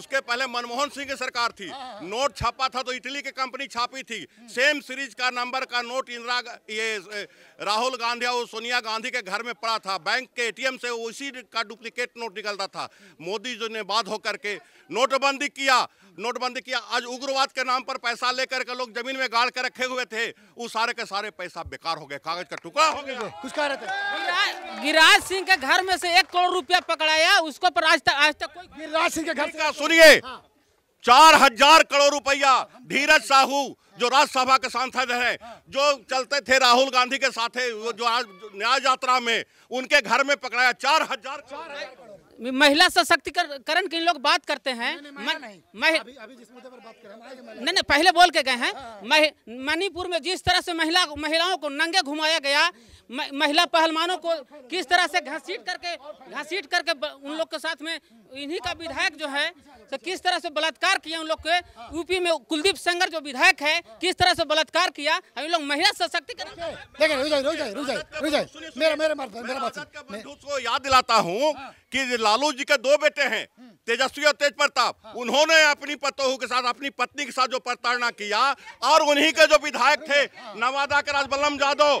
उसके पहले मनमोहन सिंह की सरकार थी नोट छापा था तो इटली की कंपनी छापी थी सेम सीरीज का नंबर का नोट इंदिरा ये राहुल गांधी और सोनिया गांधी के घर में पड़ा था बैंक के एटीएम से उसी का डुप्लीकेट नोट निकलता था मोदी जी ने बाद होकर के नोटबंदी किया नोटबंदी किया आज उग्रवाद के नाम पर पैसा लेकर के लोग जमीन में गाड़ के रखे हुए थे वो सारे के सारे पैसा बेकार हो गए कागज का टुकड़ा हो गया कुछ कह रहे थे गिरिराज सिंह के घर में से एक करोड़ रुपया पकड़ाया उसको पर आज तक आज तक कोई गिरिराज सिंह के घर का सुनिए हाँ। चार हजार करोड़ रुपया धीरज साहू जो राज्यसभा के सांसद हैं जो चलते थे राहुल गांधी के साथ जो आज न्याय यात्रा में उनके घर में पकड़ाया चार हजार महिला सशक्तिकरण के लोग बात करते हैं नहीं नहीं पहले बोल के गए हैं हाँ, हाँ। मणिपुर में जिस तरह से महिला महिलाओं को नंगे घुमाया गया महिला पहलवानों को किस तरह से घसीट करके घसीट करके उन लोग के साथ में इन्हीं का विधायक जो है तो किस तरह से बलात्कार किया उन लोग के यूपी में कुलदीप संगर जो विधायक है किस तरह से बलात्कार किया हम लोग महिला सशक्तिकरण देखिए याद दिलाता हूँ हाँ। कि लालू जी के दो बेटे हैं हम्म। तेजस्वी और तेज प्रताप हाँ। उन्होंने अपनी पतोह के साथ अपनी पत्नी के साथ जो प्रताड़ना किया और उन्हीं के जो विधायक थे हाँ। नवादा के राजबल्लम यादव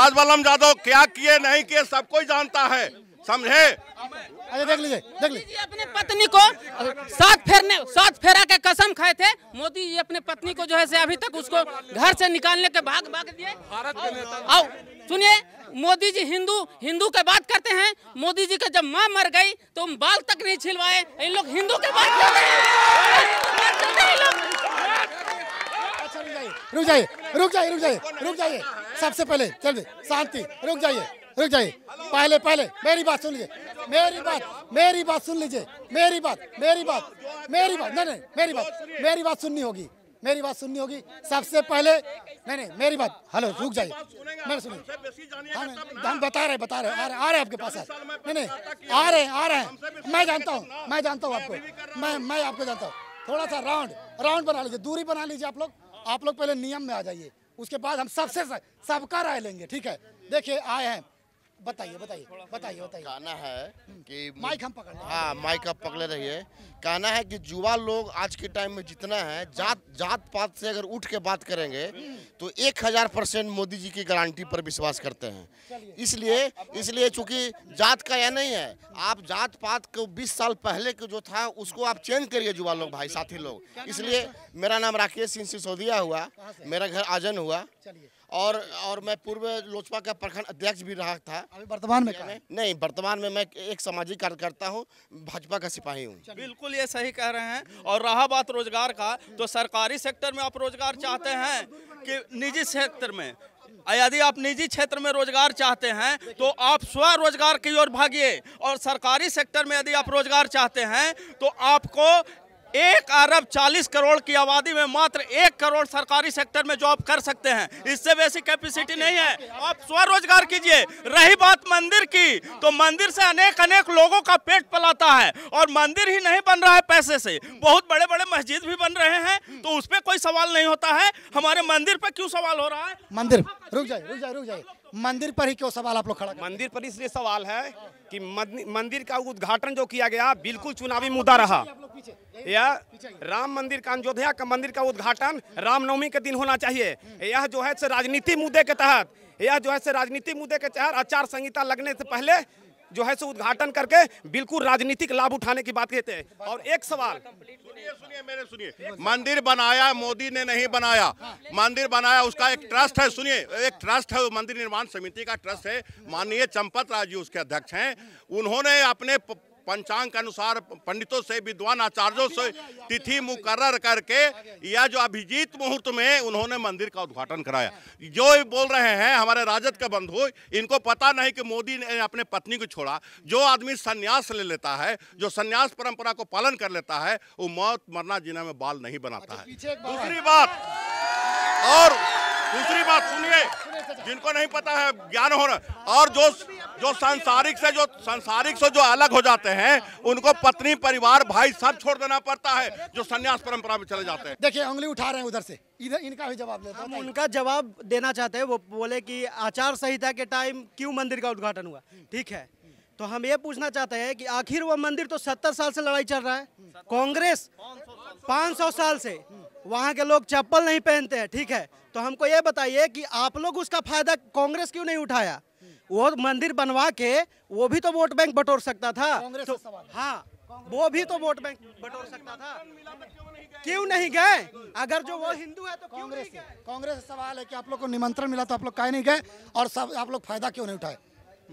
राजबल्लम यादव क्या किए नहीं किए सब कोई जानता है समझे अरे देख लीजिए देख लीजिए अपने पत्नी को साथ फेरने साथ फेरा के कसम खाए थे मोदी जी अपने पत्नी को जो है से अभी तक उसको घर से निकालने के भाग भाग दिए नेता सुनिए मोदी जी हिंदू हिंदू के बात करते हैं मोदी जी का जब माँ मर गई तो बाल तक नहीं छिलवाए इन लोग हिंदू के बात करते हैं अच्छा, जाइए रुक जाइए रुक जाइए रुक जाइए रुक जाइए सबसे पहले चलिए शांति रुक जाइए रुक जाइए पहले पहले मेरी बात सुन लीजिए मेरी बात मेरी बात सुन लीजिए मेरी बात मेरी बात मेरी बात नहीं नहीं मेरी बात मेरी बात सुननी होगी मेरी बात सुननी होगी सबसे पहले नहीं नहीं मेरी बात हेलो रुक जाइए मैं सुनिए हाँ, हम बता रहे बता रहे आ रहे आ रहे आपके पास नहीं नहीं आ रहे आ रहे हैं मैं जानता हूँ मैं जानता हूँ आपको मैं मैं आपको जानता हूँ थोड़ा सा राउंड राउंड बना लीजिए दूरी बना लीजिए आप लोग आप लोग पहले नियम में आ जाइए उसके बाद हम सबसे सबका राय लेंगे ठीक है देखिए आए हैं बताइए बताइए बताइए बताइए कहना है हम्म, कि माइक हम पकड़ हाँ माइक आप पकड़े हाँ, रहिए हाँ, हाँ। कहना है कि युवा लोग आज के टाइम में जितना है जात जात पात से अगर उठ के बात करेंगे हम्म। तो एक हजार परसेंट मोदी जी की गारंटी पर विश्वास करते हैं इसलिए इसलिए चूंकि जात का यह नहीं है आप जात पात को बीस साल पहले के जो था उसको आप चेंज करिए युवा लोग भाई साथी लोग इसलिए मेरा नाम राकेश सिंह सिसोदिया हुआ मेरा घर आजन हुआ और और मैं पूर्व लोजपा का प्रखंड अध्यक्ष भी रहा था अभी वर्तमान में क्या नहीं वर्तमान में मैं एक सामाजिक कार्यकर्ता हूँ भाजपा का सिपाही हूँ बिल्कुल ये सही कह रहे हैं और रहा बात रोजगार का तो सरकारी सेक्टर में आप रोजगार चाहते हैं कि निजी सेक्टर में यदि आप निजी क्षेत्र में रोजगार चाहते हैं तो आप स्वरोजगार की ओर भागिए और सरकारी सेक्टर में यदि आप रोजगार चाहते हैं तो आपको एक अरब चालीस करोड़ की आबादी में मात्र एक करोड़ सरकारी सेक्टर में जॉब कर सकते हैं इससे वैसी कैपेसिटी नहीं है आप स्वरोजगार कीजिए रही बात मंदिर की तो मंदिर से अनेक अनेक लोगों का पेट पलाता है और मंदिर ही नहीं बन रहा है पैसे से बहुत बड़े बड़े मस्जिद भी बन रहे हैं तो उस पर कोई सवाल नहीं होता है हमारे मंदिर पर क्यों सवाल हो रहा है मंदिर रुक जाए रुक जाए रुक जाए मंदिर पर ही क्यों सवाल आप लोग खड़ा मंदिर पर इसलिए सवाल है कि मंदिर का उद्घाटन जो किया गया बिल्कुल चुनावी मुद्दा रहा यह राम मंदिर का अयोध्या का मंदिर का उद्घाटन रामनवमी के दिन होना चाहिए यह जो है राजनीति मुद्दे के तहत यह जो है राजनीति मुद्दे के तहत आचार संहिता लगने से पहले जो है सो उद्घाटन करके बिल्कुल राजनीतिक लाभ उठाने की बात कहते हैं और एक सवाल सुनिए सुनिए मेरे सुनिए मंदिर बनाया मोदी ने नहीं बनाया मंदिर बनाया उसका एक ट्रस्ट है सुनिए एक ट्रस्ट है मंदिर निर्माण समिति का ट्रस्ट है माननीय चंपत राज जी उसके अध्यक्ष हैं उन्होंने अपने पंचांग के अनुसार पंडितों से विद्वान आचार्यों से तिथि मुकर्र करके या जो अभिजीत मुहूर्त में उन्होंने मंदिर का उद्घाटन कराया हाँ। जो बोल रहे हैं हमारे राजद के बंधु इनको पता नहीं कि मोदी ने अपने पत्नी को छोड़ा जो आदमी संन्यास ले लेता है जो संन्यास परंपरा को पालन कर लेता है वो मौत मरना जीना में बाल नहीं बनाता अच्छा, है दूसरी बात और दूसरी बात सुनिए जिनको नहीं पता है ज्ञान होना और जो जो सांसारिक से जो सांसारिक से जो अलग हो जाते हैं उनको पत्नी परिवार भाई सब छोड़ देना पड़ता है जो सन्यास परंपरा में चले जाते हैं देखिए उंगली उठा रहे हैं उधर से इधर इनका भी जवाब लेते हूँ उनका जवाब देना चाहते हैं वो बोले कि आचार संहिता के टाइम क्यों मंदिर का उद्घाटन हुआ ठीक है तो हम ये पूछना चाहते हैं कि आखिर वो मंदिर तो सत्तर साल से लड़ाई चल रहा है कांग्रेस पाँच सौ साल से वहाँ के लोग चप्पल नहीं पहनते हैं ठीक है तो हमको ये बताइए कि आप लोग उसका फायदा कांग्रेस क्यों नहीं उठाया वो मंदिर बनवा के वो भी तो वोट बैंक बटोर सकता था तो, हाँ वो भी तो वोट बैंक बटोर सकता था क्यों नहीं गए अगर जो वो हिंदू है तो कांग्रेस कांग्रेस सवाल है कि आप लोग को निमंत्रण मिला तो आप लोग काहे नहीं गए और सब आप लोग फायदा क्यों नहीं उठाए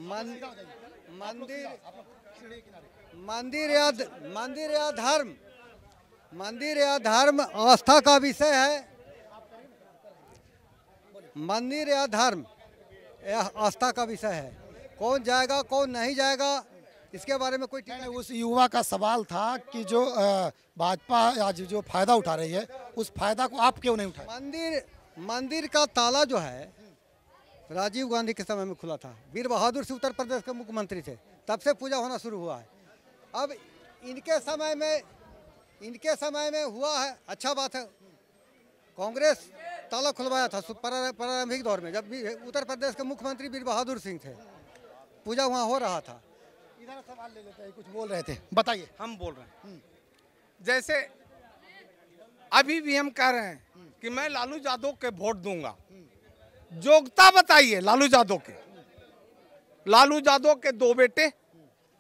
मंदिर मंदिर या मंदिर या धर्म मंदिर या धर्म आस्था का विषय है मंदिर या धर्म यह आस्था का विषय है कौन जाएगा कौन नहीं जाएगा इसके बारे में कोई नहीं उस युवा का सवाल था कि जो भाजपा आज जो फायदा उठा रही है उस फायदा को आप क्यों नहीं उठा मंदिर मंदिर का ताला जो है राजीव गांधी के समय में खुला था वीर बहादुर से उत्तर प्रदेश के मुख्यमंत्री थे तब से पूजा होना शुरू हुआ है अब इनके समय में इनके समय में हुआ है अच्छा बात है कांग्रेस ताला खुलवाया था प्रारंभिक दौर में जब उत्तर प्रदेश के मुख्यमंत्री वीर बहादुर सिंह थे पूजा वहाँ हो रहा था इधर सवाल ले लेते हैं कुछ बोल रहे थे बताइए हम बोल रहे हैं हम्म। जैसे अभी भी हम कह रहे हैं कि मैं लालू यादव के वोट दूंगा हम्म। जोगता बताइए लालू यादव के लालू यादव के दो बेटे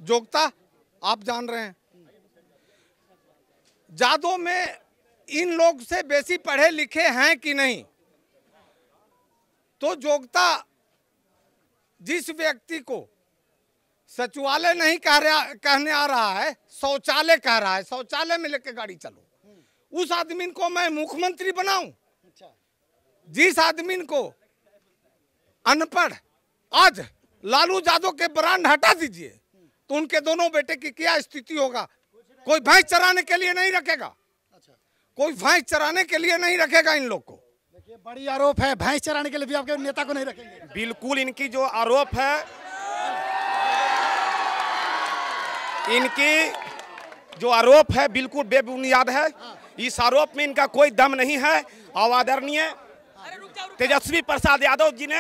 जोगता आप जान रहे हैं जादो में इन लोग से बेसी पढ़े लिखे हैं कि नहीं तो जोगता जिस व्यक्ति को सचिवालय नहीं कह रहा कहने आ रहा है शौचालय कह रहा है शौचालय में लेके गाड़ी चलो उस आदमी को मैं मुख्यमंत्री बनाऊं अच्छा। जिस आदमी को अनपढ़ आज लालू यादव के ब्रांड हटा दीजिए तो उनके दोनों बेटे की क्या स्थिति होगा कोई भैंस चराने के लिए नहीं रखेगा अच्छा कोई भैंस चराने के लिए नहीं रखेगा इन लोग को देखिए बड़ी आरोप है भैंस चराने के लिए भी आपके नेता को नहीं रखेंगे बिल्कुल इनकी जो आरोप है इनकी जो आरोप है बिल्कुल बेबुनियाद है हाँ। इस आरोप में इनका कोई दम नहीं है अवादरणीय आदरणीय तेजस्वी प्रसाद यादव जी ने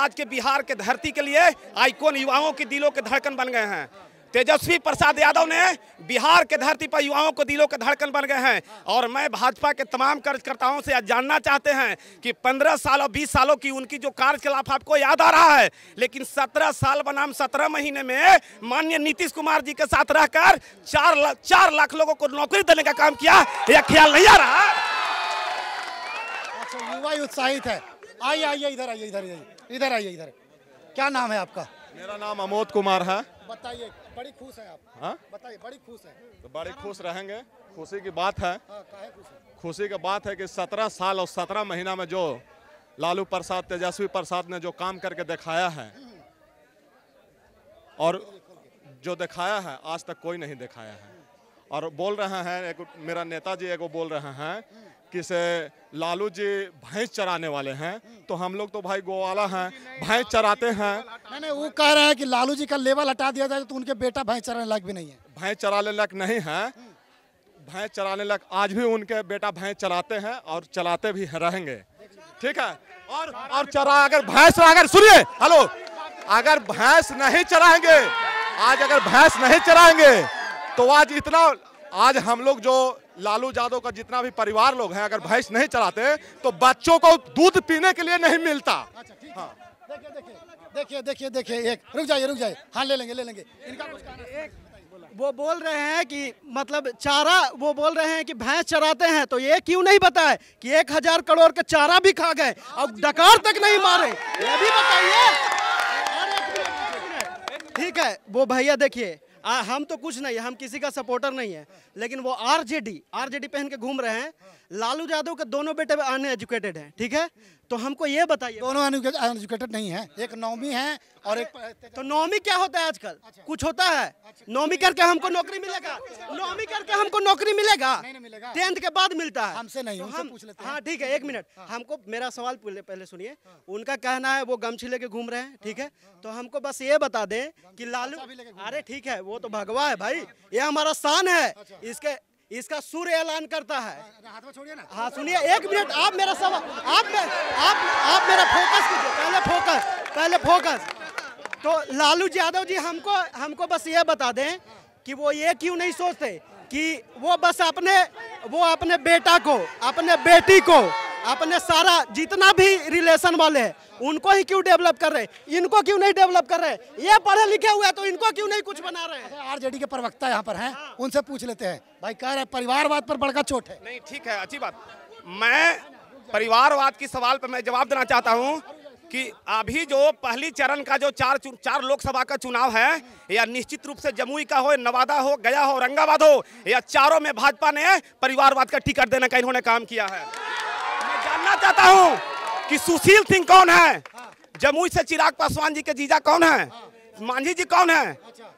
आज के बिहार के धरती के लिए आइकोन युवाओं के दिलों के धड़कन बन गए हैं तेजस्वी प्रसाद यादव ने बिहार के धरती पर युवाओं को दिलों के धड़कन बन गए हैं और मैं भाजपा के तमाम कार्यकर्ताओं से जानना चाहते हैं कि 15 साल और 20 सालों की उनकी जो कार्यकलाप आपको याद आ रहा है लेकिन 17 साल बनाम 17 महीने में माननीय नीतीश कुमार जी के साथ रहकर चार ला, चार लाख लोगों को नौकरी देने का काम किया यह ख्याल नहीं आ रहा अच्छा युवा उत्साहित है आइए आइए इधर आइए इधर आइए इधर आइए इधर क्या नाम है आपका मेरा नाम अमोद कुमार है बताइए बड़ी खुश हैं आप हाँ बताइए बड़ी खुश हैं तो बड़ी खुश रहेंगे खुशी की बात है हाँ, खुशी की बात है कि सत्रह साल और सत्रह महीना में जो लालू प्रसाद तेजस्वी प्रसाद ने जो काम करके दिखाया है और जो दिखाया है आज तक कोई नहीं दिखाया है और बोल रहे हैं एक मेरा नेताजी एगो बोल रहे हैं किसे लालू जी भैंस चराने वाले हैं तो हम लोग तो भाई गोवाला हैं भैंस चराते हैं नहीं नहीं वो कह रहे हैं कि लालू जी का लेवल हटा दिया जाए तो उनके बेटा भैंस चराने लायक भी नहीं है भैंस चराने लायक नहीं है भैंस चराने लायक आज भी उनके बेटा भैंस चलाते हैं और चलाते भी रहेंगे ठीक है और और चरा अगर भैंस अगर सुनिए हेलो अगर भैंस नहीं चराएंगे आज अगर भैंस नहीं चराएंगे तो आज इतना आज हम लोग जो लालू यादव का जितना भी परिवार लोग हैं अगर भैंस नहीं चलाते तो बच्चों को दूध पीने के लिए नहीं मिलता अच्छा, देखिए देखिए देखिए एक रुक जाइए रुक जाइए हाँ ले लेंगे ले लेंगे इनका कुछ एक वो बोल रहे हैं कि मतलब चारा वो बोल रहे हैं कि भैंस चराते हैं तो ये क्यों नहीं बताए कि एक हजार करोड़ का चारा भी खा गए और डकार तक नहीं मारे ये भी बताइए ठीक है वो भैया देखिए आ, हम तो कुछ नहीं है हम किसी का सपोर्टर नहीं है लेकिन वो आरजेडी आरजेडी पहन के घूम रहे हैं लालू यादव के दोनों बेटे अनएजुकेटेड हैं ठीक है तो हमको ये बताइए दोनों अनएजुकेटेड नहीं है एक नौमी है और एक तो नौमी क्या होता है आजकल अच्छा। कुछ होता है अच्छा। नौमी करके हमको नौकरी मिलेगा नौमी करके हमको नौकरी मिलेगा टेंथ के बाद मिलता है हमसे नहीं तो हम पूछ लेते हाँ ठीक है एक मिनट हाँ। हमको मेरा सवाल पहले सुनिए हाँ। उनका कहना है वो गमछी लेके घूम रहे हैं ठीक है हाँ, तो हमको बस ये बता दे की लालू अरे ठीक है वो तो भगवा है भाई ये हमारा शान है अच्छा। इसके इसका सुर ऐलान करता है हाँ, हाँ, हाँ सुनिए एक मिनट आप मेरा सवाल आप में, आप आप मेरा फोकस कीजिए पहले फोकस पहले फोकस तो लालू यादव जी हमको हमको बस ये बता दें कि वो ये क्यों नहीं सोचते कि वो बस अपने वो अपने बेटा को अपने बेटी को अपने सारा जितना भी रिलेशन वाले हैं उनको ही क्यों डेवलप कर रहे इनको क्यों नहीं डेवलप कर रहे ये पढ़े लिखे हुए हैं तो इनको क्यों नहीं कुछ बना रहे हैं अच्छा, आरजेडी के प्रवक्ता यहाँ पर हैं हाँ। उनसे पूछ लेते हैं भाई कह रहे परिवारवाद पर बड़का चोट है नहीं ठीक है अच्छी बात मैं परिवारवाद की सवाल पर मैं जवाब देना चाहता हूँ कि अभी जो पहली चरण का जो चार चार लोकसभा का चुनाव है या निश्चित रूप से जमुई का हो नवादा हो गया हो औरंगाबाद हो या चारों में भाजपा ने परिवारवाद का टिकट देने का इन्होंने काम किया है कहना चाहता हूँ कि सुशील सिंह कौन है जमुई से चिराग पासवान जी के जीजा कौन है मांझी जी कौन है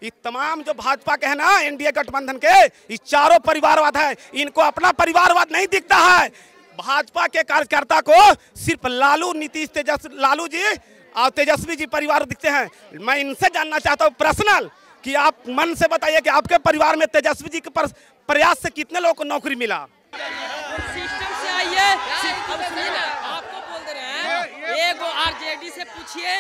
ये तमाम जो भाजपा के है ना एनडीए गठबंधन के ये चारों परिवारवाद है इनको अपना परिवारवाद नहीं दिखता है भाजपा के कार्यकर्ता को सिर्फ लालू नीतीश तेजस लालू जी और तेजस्वी जी परिवार दिखते हैं मैं इनसे जानना चाहता हूँ पर्सनल कि आप मन से बताइए कि आपके परिवार में तेजस्वी जी के प्रयास से कितने लोगों को नौकरी मिला आपको बोल दे रहे हैं आरजेडी से पूछिए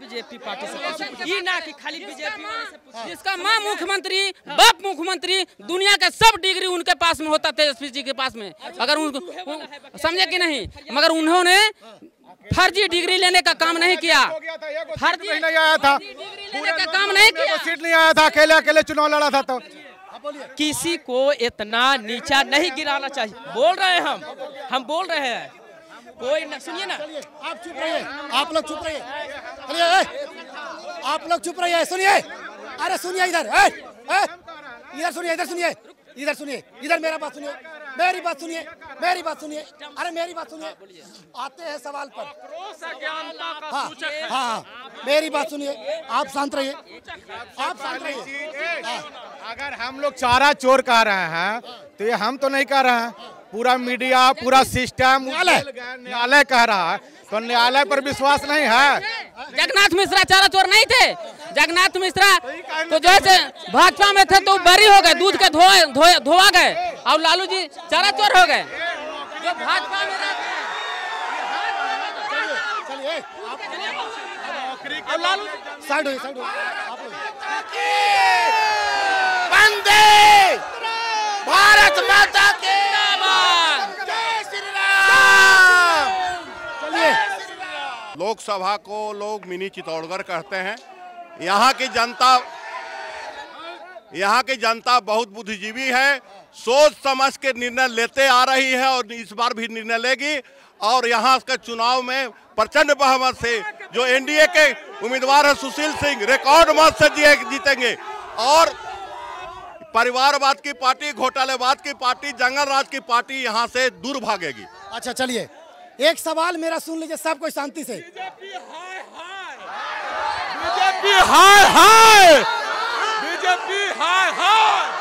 बीजेपी हाँ। पार्टी से ये ना कि खाली बीजेपी हाँ। जिसका माँ मुख्यमंत्री हाँ। बाप मुख्यमंत्री दुनिया के सब डिग्री उनके पास में होता तेजस्वी जी के पास में अगर उनको समझे कि नहीं मगर उन्होंने फर्जी डिग्री लेने का काम नहीं किया फर्जी नहीं आया था का काम नहीं किया सीट नहीं आया था अकेले अकेले चुनाव लड़ा था तो किसी को इतना नीचा नहीं गिराना चाहिए बोल रहे हैं हम हम बोल रहे हैं कोई ना सुनिए ना आप चुप रहिए आप लोग चुप रहिए अरे आप लोग चुप रहिए सुनिए अरे सुनिए इधर इधर सुनिए इधर सुनिए इधर सुनिए इधर मेरा बात सुनिए मेरी बात सुनिए मेरी बात सुनिए अरे मेरी बात सुनिए आते हैं सवाल पर हाँ हाँ, हाँ। मेरी बात सुनिए आप शांत रहिए आप शांत रहिए हाँ। अगर हम लोग चारा चोर कह रहे हैं तो ये हम तो नहीं कह रहे हैं पूरा मीडिया पूरा सिस्टम न्यायालय कह रहा है तो न्यायालय पर विश्वास नहीं है जगन्नाथ मिश्रा चारा चोर नहीं थे जगन्नाथ मिश्रा तो जो है भाजपा में थे तो बरी हो गए दूध के धोआ गए और लालू जी चारा चोर हो गए जो भाजपा में रहते हैं लालू साइड हो हो वंदे भारत माता के लोकसभा को लोग मिनी चित्तौड़गढ़ कहते हैं यहाँ की जनता यहाँ की जनता बहुत बुद्धिजीवी है सोच समझ के निर्णय लेते आ रही है और इस बार भी निर्णय लेगी और यहाँ के चुनाव में प्रचंड बहुमत से जो एनडीए के उम्मीदवार है सुशील सिंह रिकॉर्ड मत से जीतेंगे और परिवारवाद की पार्टी घोटालेवाद की पार्टी जंगल राज की पार्टी यहाँ से दूर भागेगी अच्छा चलिए एक सवाल मेरा सुन लीजिए सब कोई शांति से बीजेपी हाय हाय बीजेपी हाय हाय बीजेपी हाय हाय